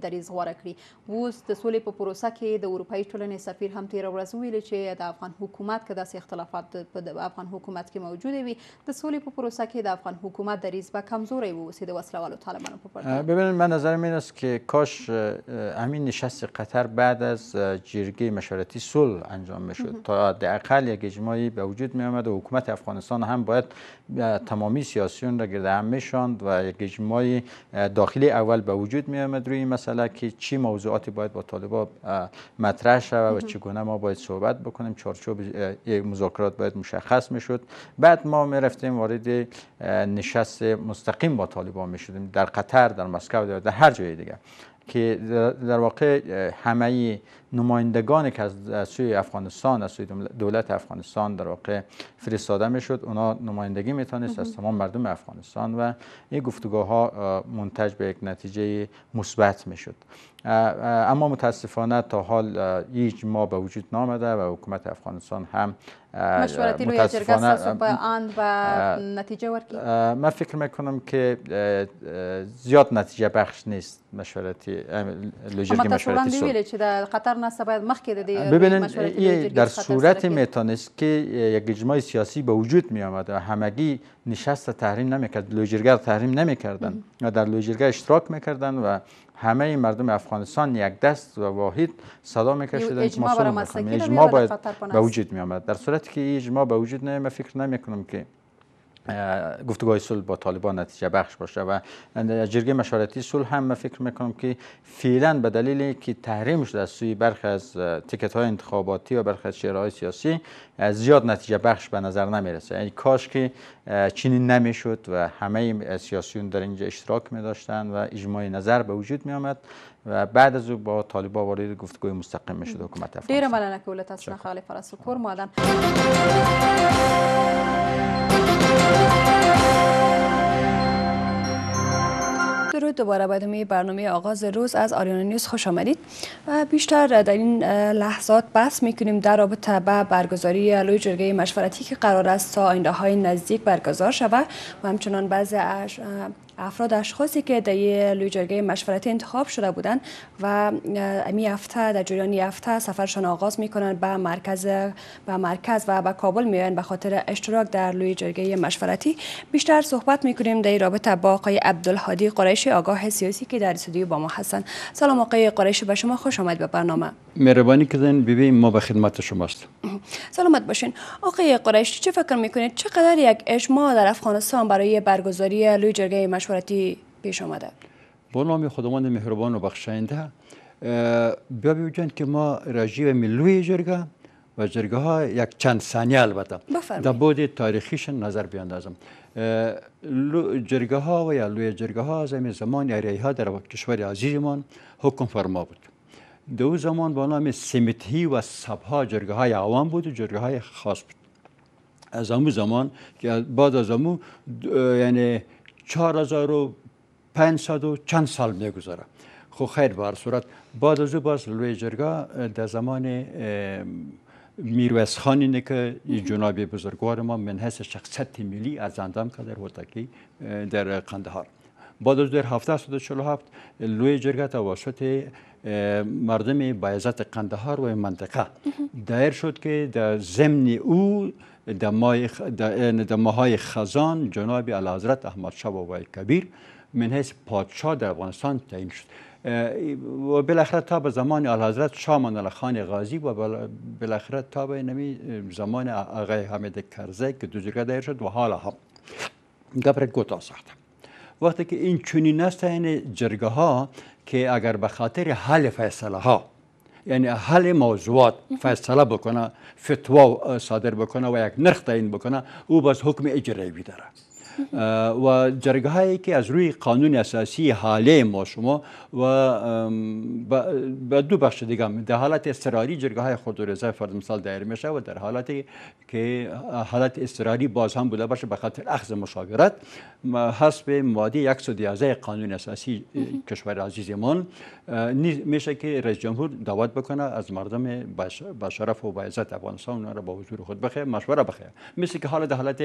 دریز غوره کړي اوس د سولې په پروسه کې د اروپایی ټولنې سفیر هم تیره ورځ وویل چې د افغان حکومت که داسې اختلافات په افغان حکومت کې موجود وي د سولې په پروسه کې د افغان حکومت دریز به و وی د وسلوالو طالبانو په پرتله ببینید من نظر این است که کاش همین نشست قطر بعد از جرگه مشورتی سول انجام میشد تا حداقل یک اجماعی به وجود می آمد و حکومت افغانستان هم باید تمامی سیاسیون را گرده هم میشاند و یک اجماع داخلی اول به وجود می آمد روی این مسئله که چی موضوعاتی باید با طالبا مطرح شود و چگونه ما باید صحبت بکنیم چارچوب مذاکرات باید مشخص میشد بعد ما می رفتیم وارد نشست مستقیم با طالبا می شدیم در قطر در مسکو در هر جای دیگه که در واقع همه نمایندگانی که از سوی افغانستان از سوی دولت افغانستان در واقع فرستاده میشد اونا نمایندگی میتونست از تمام مردم افغانستان و این گفتگاه ها منتج به یک نتیجه مثبت میشد اما متاسفانه تا حال هیچ ما به وجود نامده و حکومت افغانستان هم مشورتی روی به آن و نتیجه ورکی؟ من فکر میکنم که زیاد نتیجه بخش نیست مشورتی لوجرگی مشورتی سو اما چې در قطر نسته باید دی. د در صورت میتانست که یک اجماع سیاسی به وجود می آمد و همگی نشست تحریم نمیکرد لوجرگر تحریم نمیکردن و در لوجرگه اشتراک میکردن و همه مردم افغانستان یک دست و واحد صدا میکشیدن که ما باید به وجود می در صورتی که اجماع به وجود نیامد فکر نمی که گفتگوهای صلح با طالبان نتیجه بخش باشه و جرگه مشورتی صلح هم فکر میکنم که فعلا به دلیل که تحریم شده از سوی برخی از تکت های انتخاباتی و برخی از شعرهای سیاسی زیاد نتیجه بخش به نظر نمیرسه یعنی کاش که چنین نمیشد و همه سیاسیون در اینجا اشتراک می و اجماع نظر به وجود می آمد و بعد از او با طالبا وارد گفتگوی مستقیم می شد حکومت افغانستان دیر ملنک ولت از خالی درود دوباره به دومی برنامه آغاز روز از آریانا نیوز خوش آمدید بیشتر در این لحظات بحث میکنیم در رابطه با برگزاری لوی جرگه مشورتی که قرار است تا آینده های نزدیک برگزار شود و همچنان بعضی افراد اشخاصی که در لوی جرگه مشورتی انتخاب شده بودند و امی هفته در جریان هفته سفرشان آغاز میکنند به مرکز به مرکز و به کابل میآیند به خاطر اشتراک در لوی جرگه مشورتی بیشتر صحبت میکنیم در رابطه با آقای عبدالحادی قریشی آگاه سیاسی که در استودیو با ما هستند سلام آقای قریشی به شما خوش آمد به برنامه مهربانی کردن بیبی ما به خدمت شماست سلامت باشین آقای قریشی چه فکر میکنید چقدر یک اجماع در افغانستان برای برگزاری لوی جرگه مشورتی مشورتی پیش آمده با نام خداوند مهربان و بخشاینده بیا که ما رژیم ملوی جرگه و جرگه ها یک چند ثانیه البته در بود تاریخیش نظر بیاندازم جرگه ها و یا لوی جرگه ها از زمان ها در کشور عزیزمان حکم فرما بود دو زمان با نام سمتی و سبها جرگه های عوام بود و جرگه های خاص بود از امو زمان که بعد از امو یعنی 4500 و چند سال میگذره خو خب خیر بار صورت بعد از او باز لوی جرگا در زمان میرویس خانی نکه که جناب بزرگوار ما منحس شخصیت ملی از اندام در هوتکی در قندهار بعد از در 1747 لوی جرگا توسط مردم بایزت قندهار و منطقه دایر شد که در ضمن او ماه های خزان جناب الحضرت احمد شاه بابای کبیر من حیث پادشاه در افغانستان تعیین شد و بالاخره تا به زمان الحضرت شاه امان خان غازی و بالاخره تا به نمی زمان آقای حمید کرزی که جرگه دایر شد و حالا هم گپر گوتا ساختم وقتی که این چونی نست این یعنی جرگه ها که اگر به خاطر حل فیصله ها یعنی حل موضوعات فیصله بکنه فتوا صادر بکنه و یک نرخ تعیین بکنه او باز حکم اجرایی داره و جرگهایی که از روی قانون اساسی حاله ما شما و به دو بخش دیگه در حالت استراری جرگه های خود رضای فرد مثال دایر میشه و در حالتی که حالت استراری باز هم بوده باشه به خاطر اخذ مشاورت حسب ماده 111 قانون اساسی کشور عزیزمان میشه که رئیس جمهور دعوت بکنه از مردم با شرف و با عزت افغانستان را با حضور خود بخیر مشوره بخیر مثل که در حالت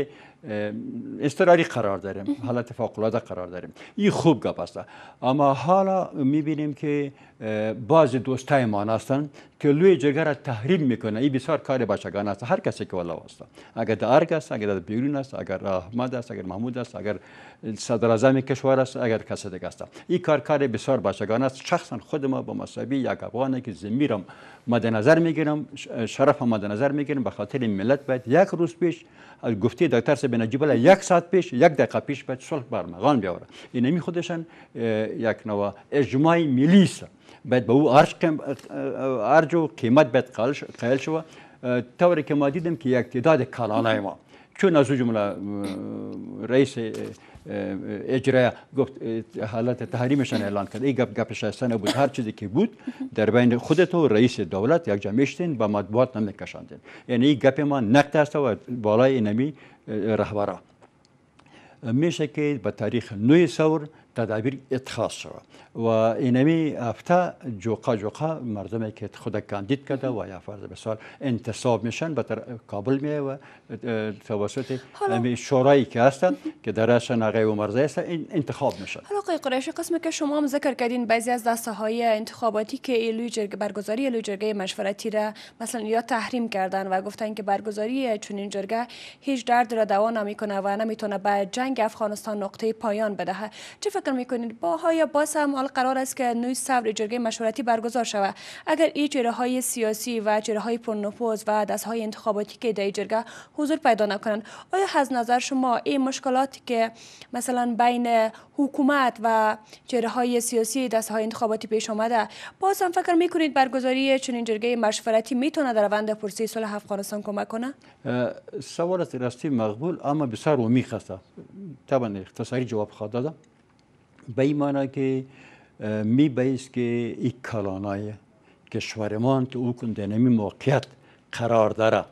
اضطراری قرار داریم حالت فوق قرار داریم این خوب گپ اما حالا میبینیم که بعض دوستای ما هستن که لوی جگه را تحریم میکنه این بسیار کار بچگانه است هر کسی که والا واسطه اگر در ارگ است اگر در بیرون است اگر احمد است اگر محمود است اگر صدر اعظم کشور است اگر کسی دیگه است این کار کار بسیار باشگان است شخصا خود ما به مصابی یک افغان که زمیرم مد نظر میگیرم شرف مد نظر میگیرم به خاطر ملت باید یک روز پیش از گفته دکتر سبن نجیب یک ساعت پیش یک دقیقه پیش باید صلح برمغان بیاوره این خودشان یک نوع اجماع ملی است باید به او ارج ارج و قیمت باید قائل شوه طوری که ما دیدیم که یک تعداد کالانه ما چون از جمله رئیس اجرا گفت حالت تحریمشان اعلان کرد این گپ گپ شایسته نبود هر چیزی که بود در بین خودت و رئیس دولت یک جا میشتین با مطبوعات نمیکشاندین یعنی این گپ ما نقد است و بالای اینمی رهبرا میشه که به تاریخ نوی سور تدابیر اتخاص شد و اینمی افتا جوقا جوقا مردمی که خود کاندید کرده و یا فرض مثال انتصاب میشن به کابل میه و توسط امی شورایی که هستن که درشن و مرزه است انتخاب میشن حالا آقای قریشی قسمی که شما هم ذکر کردین بعضی از دسته های انتخاباتی که ایلوی جرگ برگزاری ایلوی جرگه مشورتی را مثلا یا تحریم کردن و گفتن که برگزاری این جرگه هیچ درد را دوا نمیکنه و نمیتونه به جنگ افغانستان نقطه پایان بدهد چه فکر فکر میکنید با های باز هم قرار است که نوی صبر جرگه مشورتی برگزار شود اگر این چهره های سیاسی و چهره های پرنفوذ و دست های انتخاباتی که در جرگه حضور پیدا نکنند آیا از نظر شما این مشکلاتی که مثلا بین حکومت و چهره های سیاسی دست های انتخاباتی پیش آمده باز هم فکر میکنید برگزاری چنین جرگه مشورتی میتونه در روند پرسی صلح افغانستان کمک کنه سوالت راستی مقبول اما بسیار عمیق است طبعا اختصاری جواب خواهد دادم به معنی که می بیست که یک کلانای کشورمان تو او کنده موقعیت قرار داره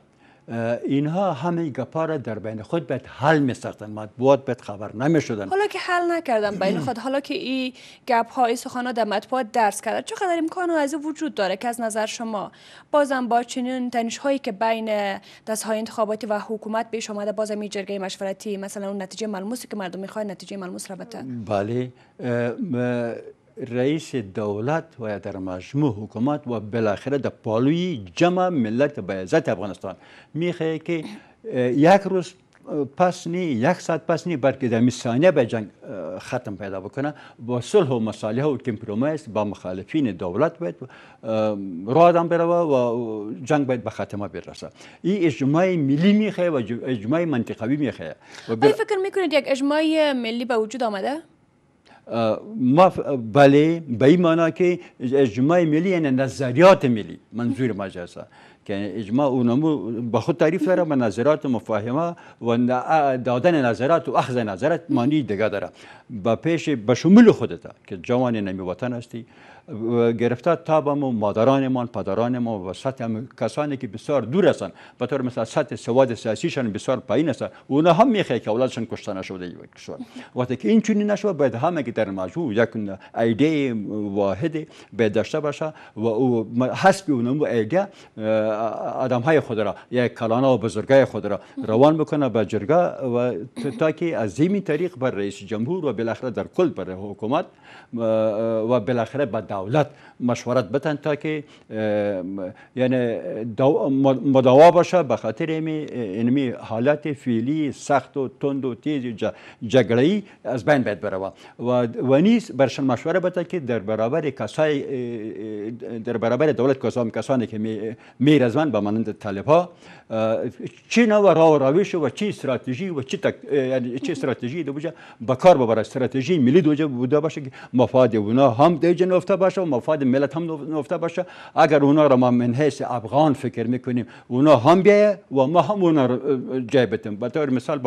اینها همه گپا را در بین خود باید حل می ساختن ما بود باید خبر نمی شدن حالا که حل نکردم بین خود حالا که این گپ های سخنا در مطبوعات درس کرده چقدر امکان از وجود داره که از نظر شما بازم با چنین تنش هایی که بین دست های انتخاباتی و حکومت پیش آمده بازم این جرگه مشورتی مثلا اون نتیجه ملموسی که مردم میخواد نتیجه ملموس را بتن بله رئیس دولت و در مجموع حکومت و بالاخره در پالوی جمع ملت به عزت افغانستان میخه که یک روز پس نی یک ساعت پس نی بلکه در ثانیه باید جنگ ختم پیدا بکنه با صلح و مصالحه و کمپرومیس با مخالفین دولت باید رادم آدم و جنگ باید به خاتمه برسه این اجماع ملی میخه و اجماع منطقوی میخه فکر میکنید یک اجماع ملی به وجود آمده؟ ما بله به این معنا که اجماع ملی یعنی نظریات ملی منظور ما جسا که اجماع اونمو به خود تعریف داره به نظرات و مفاهمه و دادن نظرات و اخذ نظرات معنی دیگه داره به پیش به شمول خودت که جوان نمی وطن هستی گرفته تابم و مادرانمان پدرانمان و سطح کسانی که بسیار دور هستند به طور مثل سطح سواد سیاسیشان بسیار پایین است اونا هم میخواه که اولادشان کشته نشده کشور وقتی که این چونی نشوه باید همه که در مجموع یک ایده واحد باید داشته باشه و حسب اونمو ایده آدم های خود را یا کلانه و بزرگای خود را روان بکنه به جرگه و تا که از این طریق بر رئیس جمهور و بالاخره در کل بر حکومت و بالاخره به دولت مشورت بتن تا که یعنی مداوا باشه به خاطر اینمی حالت فعلی سخت و تند و تیز جګړه‌ای از بین باید بره و و نیز برشن مشوره بده که در برابر کسای در برابر دولت کسان کسانی که می غزوان به مانند طالب ها چه نوع راه و روش و چه استراتژی و چه تک... یعنی چه استراتژی دو بوجه به کار ببره استراتژی ملی دو بوده باشه که مفاد اونا هم دیجه نفته باشه و مفاد ملت هم نفته باشه اگر اونا را ما من حیث افغان فکر میکنیم اونا هم بیایه و ما هم اونا را جای بتیم به طور مثال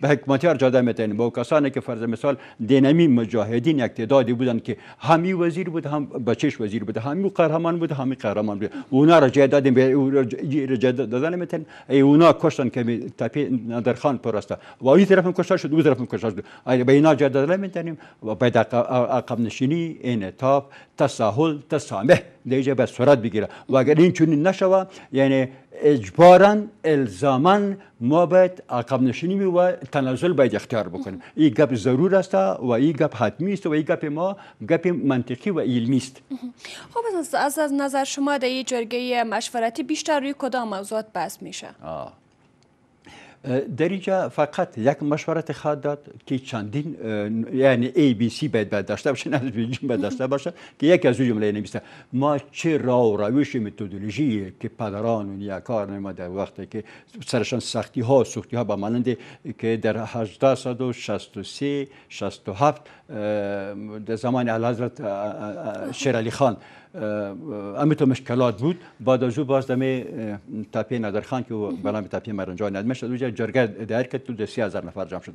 به حکمتیار جاده میتینیم با کسانی که فرض مثال دینامی مجاهدین یک تعدادی بودن که همی وزیر بود هم بچش وزیر بود همی قهرمان بود همی قهرمان بود اونا را جای دادیم دادن میتن اونا کشتن که تپی نادر خان پرسته و این طرف هم کشته شد اون طرف هم کشته شد به اینا جد دادن میتنیم و باید عقب نشینی انعطاف تساهل تسامح دیجه به صورت بگیره و اگر این چنین نشوه یعنی اجباراً، الزاما ما باید عقب نشینی و تنزل باید اختیار بکنیم این گپ ضرور است و این گپ حتمی است و این گپ ما گپ منطقی و علمی است خب از, نظر شما در این جرگه مشورتی بیشتر روی کدام موضوعات بحث میشه در اینجا فقط یک مشورت خواهد داد که چندین یعنی ای بی سی باید باید داشته باشه نه باید داشته باشه که یکی از جمله نمیسته ما چه راه و رویش که پدران یا کار ما در وقتی که سرشان سختی ها سختی ها با مانند که در 1863 67 در زمان الحضرت حضرت شیر خان امیتو مشکلات مشکلات بعد از او باز دەمێ تاپی نادرخان که بەڵامی تاپی مەرنجوان جای دوجە جرگه دایر کرد و سی هزار نفر جام شد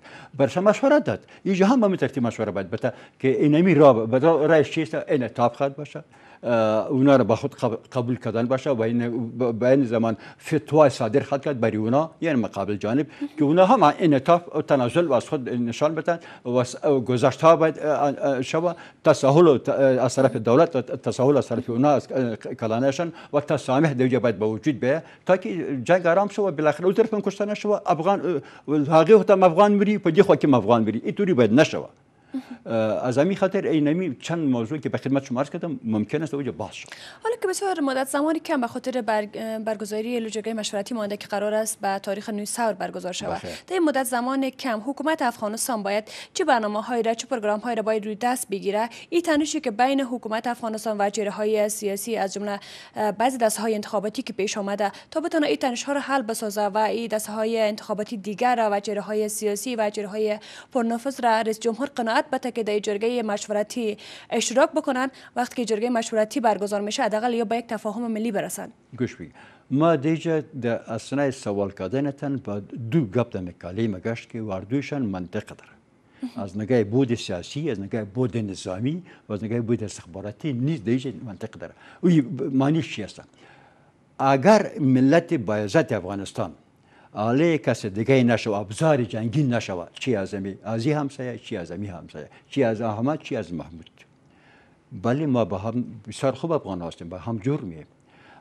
مشوره داد. داد جهان هم بەمی مشوره باید بته که اینمی راب. ڕاب رئیس چیست؟ این تاب خود باشد اونا را با خود قبول کردن باشه و این بین زمان فتوا صادر خواهد کرد برای اونا یعنی مقابل جانب که اونا هم انطاف و تنازل و از خود نشان بدن و گذشت ها باید شوا تساهل از طرف دولت تساهل از طرف اونا از کلانشان و تسامح دیگه باید به وجود بیه تا که جنگ آرام شو و بالاخره او طرف کشتنه شو افغان هاگه هتم افغان مری په دې خو کې افغان مری ایتوري باید نشوه از همین خاطر این نمی چند موضوع که به خدمت شما عرض کردم ممکن است اوجا باش حالا که بسیار مدت زمانی کم به خاطر برگ... برگزاری لوجگای مشورتی مانده که قرار است به تاریخ نو سور برگزار شود در این مدت زمان کم حکومت افغانستان باید چه برنامه های را چه برنامه های را باید روی دست بگیره این تنشی که بین حکومت افغانستان و جره های سیاسی از جمله بعضی دسته های انتخاباتی که پیش آمده تا بتونه این تنش ها را حل بسازه و این دسته های انتخاباتی دیگر و جره های سیاسی و جره های پرنفوذ را رئیس جمهور قناعت ساعت بته که در جرگه مشورتی اشتراک بکنن وقتی که جرگه مشورتی برگزار میشه حداقل یا به یک تفاهم ملی برسن گوش بگیر ما دیجا د اسنای سوال کردن تن با دو گپ د مکالمه گشت که واردوشن منطق داره از نگاه بود سیاسی از نگاه بود نظامی و از نگاه بود استخباراتی نیز دیجا منطق داره اوی معنیش چی هستن اگر ملت بایزت افغانستان آله کس دیگه نشو ابزار جنگی نشود، چی از از این همسایه چی از امی همسایه چی از احمد چی از محمود بلی ما به هم بسیار خوب افغان هستیم به هم جور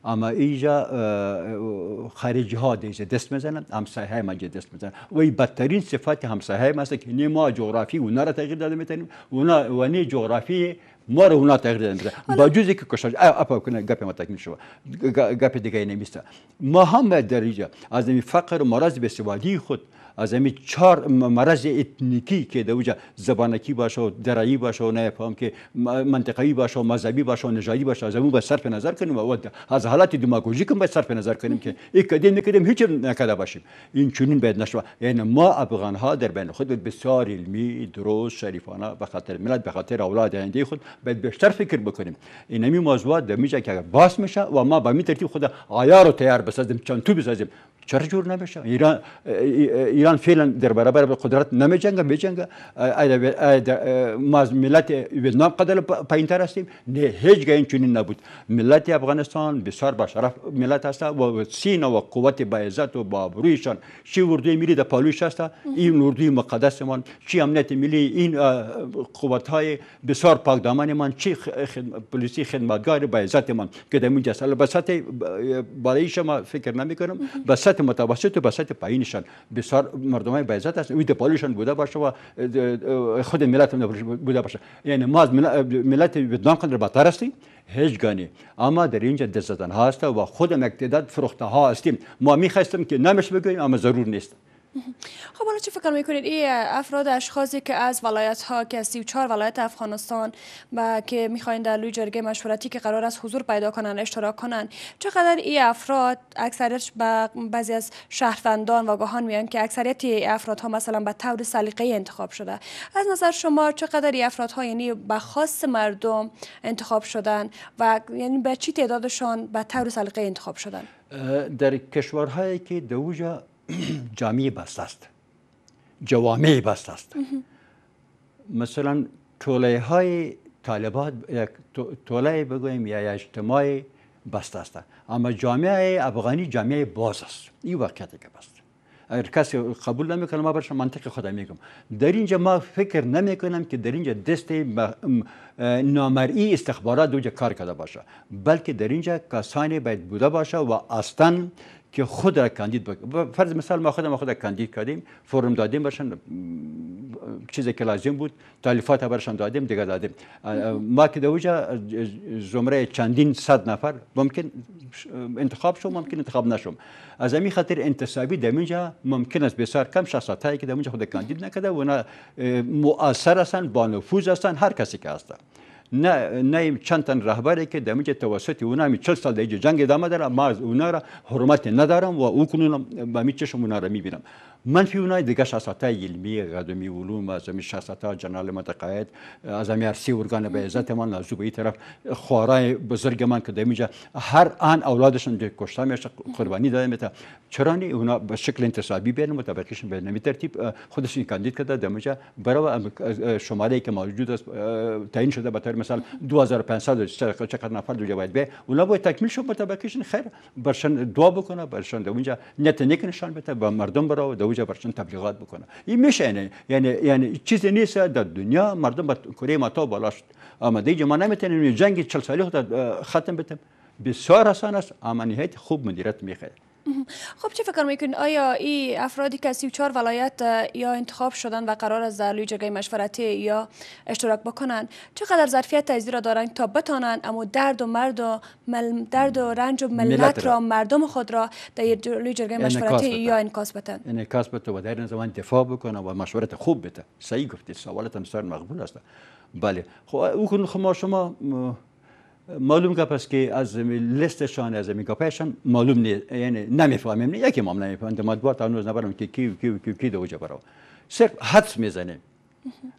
اما ایجا خارجی ها دست میزنن همسایه ما دست میزنند و بدترین صفت همسایه ما است که نه ما جغرافی اونا را تغییر داده میتونیم و نه جغرافی مور هونا تغییر داده با جزی که کشش اپا کنه گپی ما تکمیل شو گپی دیگه نمیسته ما هم در اینجا از این فقر و مرض به سوادی خود از امی چهار مرض اتنیکی که در زبانکی باشه و درایی باشه و نفهم که منطقی باشه و مذهبی باشه و نژادی باشه از همون به صرف نظر کنیم و از حالات دماگوژی هم به صرف نظر کنیم که یک کدی نکدیم هیچ نکده باشیم این چنین باید نشوا. یعنی ما افغان ها در بین خود بسیار علمی درست شریفانه به خاطر ملت به خاطر اولاد آینده خود باید بیشتر فکر بکنیم این می موضوع در میجا که باس میشه و ما به می ترتیب خود آیا رو تیار بسازیم چند تو بسازیم چرا جور نمیشه ایران, ایران ایران فعلا در برابر به قدرت نمیجنگه میجنگه ما از ملت ویتنام قدر پایینتر هستیم نه هیچگاه این چنین نبود ملت افغانستان بسیار باشرف ملت هست و سین و قوت باعزت و بابرویشان چی اردوی ملی در پالوش هست این اردوی مقدسمان چی امنیت ملی این قوت های بسیار پاکدامنمان چی خدم... پلیسی خدمتگار باعزتمان که در اینجا به سطح بالایی شما فکر نمی کنم به سطح متوسط و به سطح پایینشان بسیار مردمای بیزت هستن وی دپالیشن بوده باشه و خود ملت هم بوده باشه یعنی ما از ملت ویتنام قدر بدتر هستیم هیچ گانی اما در اینجا دست زدن هست و خودم اقتداد فروخته ها هستیم ما میخواستیم که نمش بگوییم اما ضرور نیست خب حالا چه فکر میکنید این افراد اشخاصی که از ولایت ها که از 34 ولایت افغانستان و که میخواین در لوی جرگه مشورتی که قرار است حضور پیدا کنند اشتراک کنند چقدر این افراد اکثرش به بعضی از شهروندان واگاهان میان که اکثریت افراد ها مثلا به طور سلیقه انتخاب شده از نظر شما چقدر این افراد ها یعنی به خاص مردم انتخاب شدن و یعنی به چی تعدادشان به طور سلیقه انتخاب شدن در کشورهایی که دوجا جامعه بسته است جوامع بسته است مثلا طوله های طالبات یک بگویم یا اجتماع بسته است اما جامعه افغانی جامعه باز است این وقتی که بسته اگر کسی قبول نمیکنه ما برش منطق خود میگم در اینجا ما فکر نمیکنم که در اینجا دست نامرئی استخبارات دوجه کار کرده باشه بلکه در اینجا کسانی باید بوده باشه و اصلا که خود را کاندید فرض مثال ما خود ما خود کاندید کردیم فرم دادیم برشان چیزی که لازم بود تالیفات برشان دادیم دیگه دادیم ما که دوجا زمره چندین صد نفر ممکن انتخاب شوم، ممکن انتخاب نشم از همین خاطر انتصابی دمینجا ممکن است بسیار کم شخصات هایی که دمینجا خود کاندید نکرده و اونا مؤثر هستن با نفوذ هستن هر کسی که هستن نه نه چند تن رهبری که دمیج توسط اونا هم 40 سال دیگه جنگ ادامه داره ما از اونا را حرمت ندارم و او کنونم به می چشم اونا را میبینم منفی اونای دیگه سیاست علمی قدمی علوم از این تا جنرال متقاعد از امیر سی ارگان به عزت من از به این طرف خوارای بزرگ من که دمیجا هر آن اولادشون کشته میشه قربانی داده میشه چرا نی؟ اونا به شکل انتصابی بین مطابقش به نمی ترتیب خودشون کاندید کرده دمیجا برای شماره که موجود است تعیین شده به مثال 2500 چقدر نفر دو باید به اونا باید تکمیل شد مطابقشون خیر برشن دو بکنه برشن اونجا نت نیک نشان بده به مردم برای برشون تبلیغات بکنه این میشه یعنی یعنی یعنی چیزی نیست در دنیا مردم به کره متا بالاش آمده اینجا ما نمیتونیم جنگ 40 ساله ختم بتم بسیار آسان است اما نهایت خوب مدیریت میخواد خب چه فکر میکنید آیا ای افرادی که 34 ولایت یا انتخاب شدن و قرار از در لوی مشورتی یا اشتراک بکنند چقدر ظرفیت تجزیه را دارند تا بتانند اما درد و مرد و درد و رنج و ملت, را. مردم خود را در لوی جرگه مشورتی یا انکاس بتن انکاس بتن و در زمان دفاع بکنن و مشورت خوب بده صحیح گفتید هم سر مقبول است بله خب او خب ما شما معلوم که پس که از لستشان از میکاپشن معلوم نیست یعنی نمیفهمیم نه یکی مام نمیفهمیم مطبوع تا هنوز نبرم که کی کی کی کی دوجه برا صرف حدس میزنیم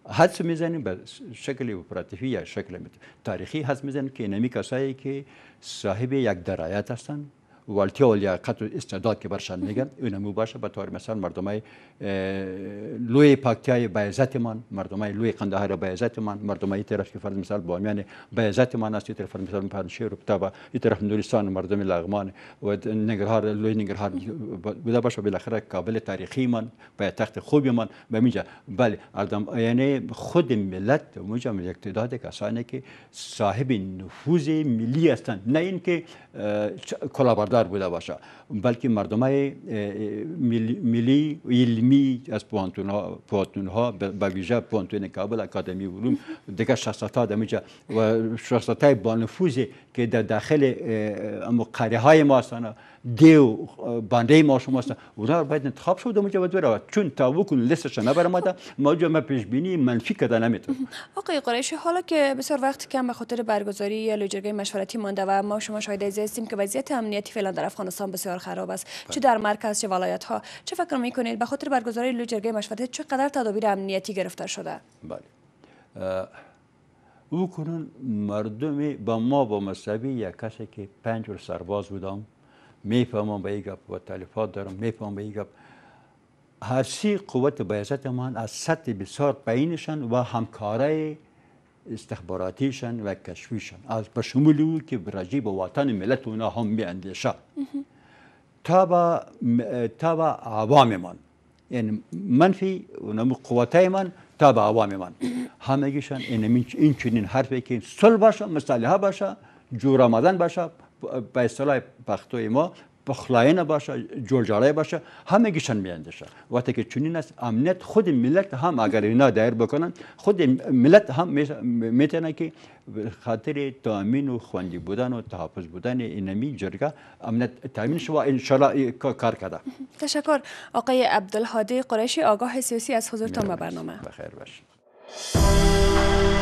حدس میزنیم به شکل اپراتیفی یا شکل تاریخی حدس میزنیم که نمی کسایی که صاحب یک درایت هستند والتیا و لیاقت و استعداد که برشان میگن اونمو باشه به طور مثال مردمای لوی پاکتیای بعزت من مردمای لوی قندهار بعزت من مردمای طرف که فرض مثال بامیان بعزت من است طرف فرض مثال پنشیر و طرف نورستان مردم لغمان و نگرهار لوی نگرهار بوده باشه بالاخره کابل تاریخی من پایتخت خوبی من به میجا بله اردم یعنی خود ملت موجا تعداد کسانی که صاحب نفوذ ملی هستند نه اینکه کلاوردار سازگار بوده باشه بلکه مردمای ملی علمی از پوانتون ها به ویژه پوانتون کابل اکادمی علوم دیگه شخصت ها دمیجا و شخصت های بانفوزی که در دا داخل مقاره های ما هستند ما باندەی ماشمەستە اونا باید انتخاب شو دمجا بدورا چون تاوک لسه شنا ما موجه ما ما پیش بینی منفی کده نمیت آقای قریشی حالا که بسیار وقت کم به خاطر برگزاری لجیرگی مشورتی مانده و ما شما شاهد هستیم که وضعیت امنیتی فعلا در افغانستان بسیار خراب است بله. چه در مرکز چه ولایت ها چه فکر میکنید به خاطر برگزاری لجیرگی مشورتی قدر تدابیر امنیتی گرفته شده بله او کنون مردمی با ما با مذهبی یک کسی که پنج سرباز بودم میفهمم به این و تلفات دارم میفهمم به هر سی قوت بیزت من از سطح بسیار پایینشان و همکارای استخباراتیشان و کشفیشان از به که راجی به وطن ملت اونا هم میاندیشه تا با تا با عوام من یعنی منفی اونم قوتای من تا عواممان عوام من همگیشن این یعنی این چنین حرفی که صلح باشه مصالحه باشه جو رمضان باشه به اصطلاح پختوی ما پخلاینه باشه جلجاله باشه همه همگیشان میاندیشه وقتی که چنین است امنیت خود ملت هم اگر اینا دایر بکنن خود ملت هم میتونه که خاطر تامین و خوندی بودن و تحفظ بودن اینمی جرگه امنیت تامین شوا انشالله کار کرده تشکر آقای عبدالهادی قریشی آگاه سیاسی از حضورتان به برنامه بخیر باش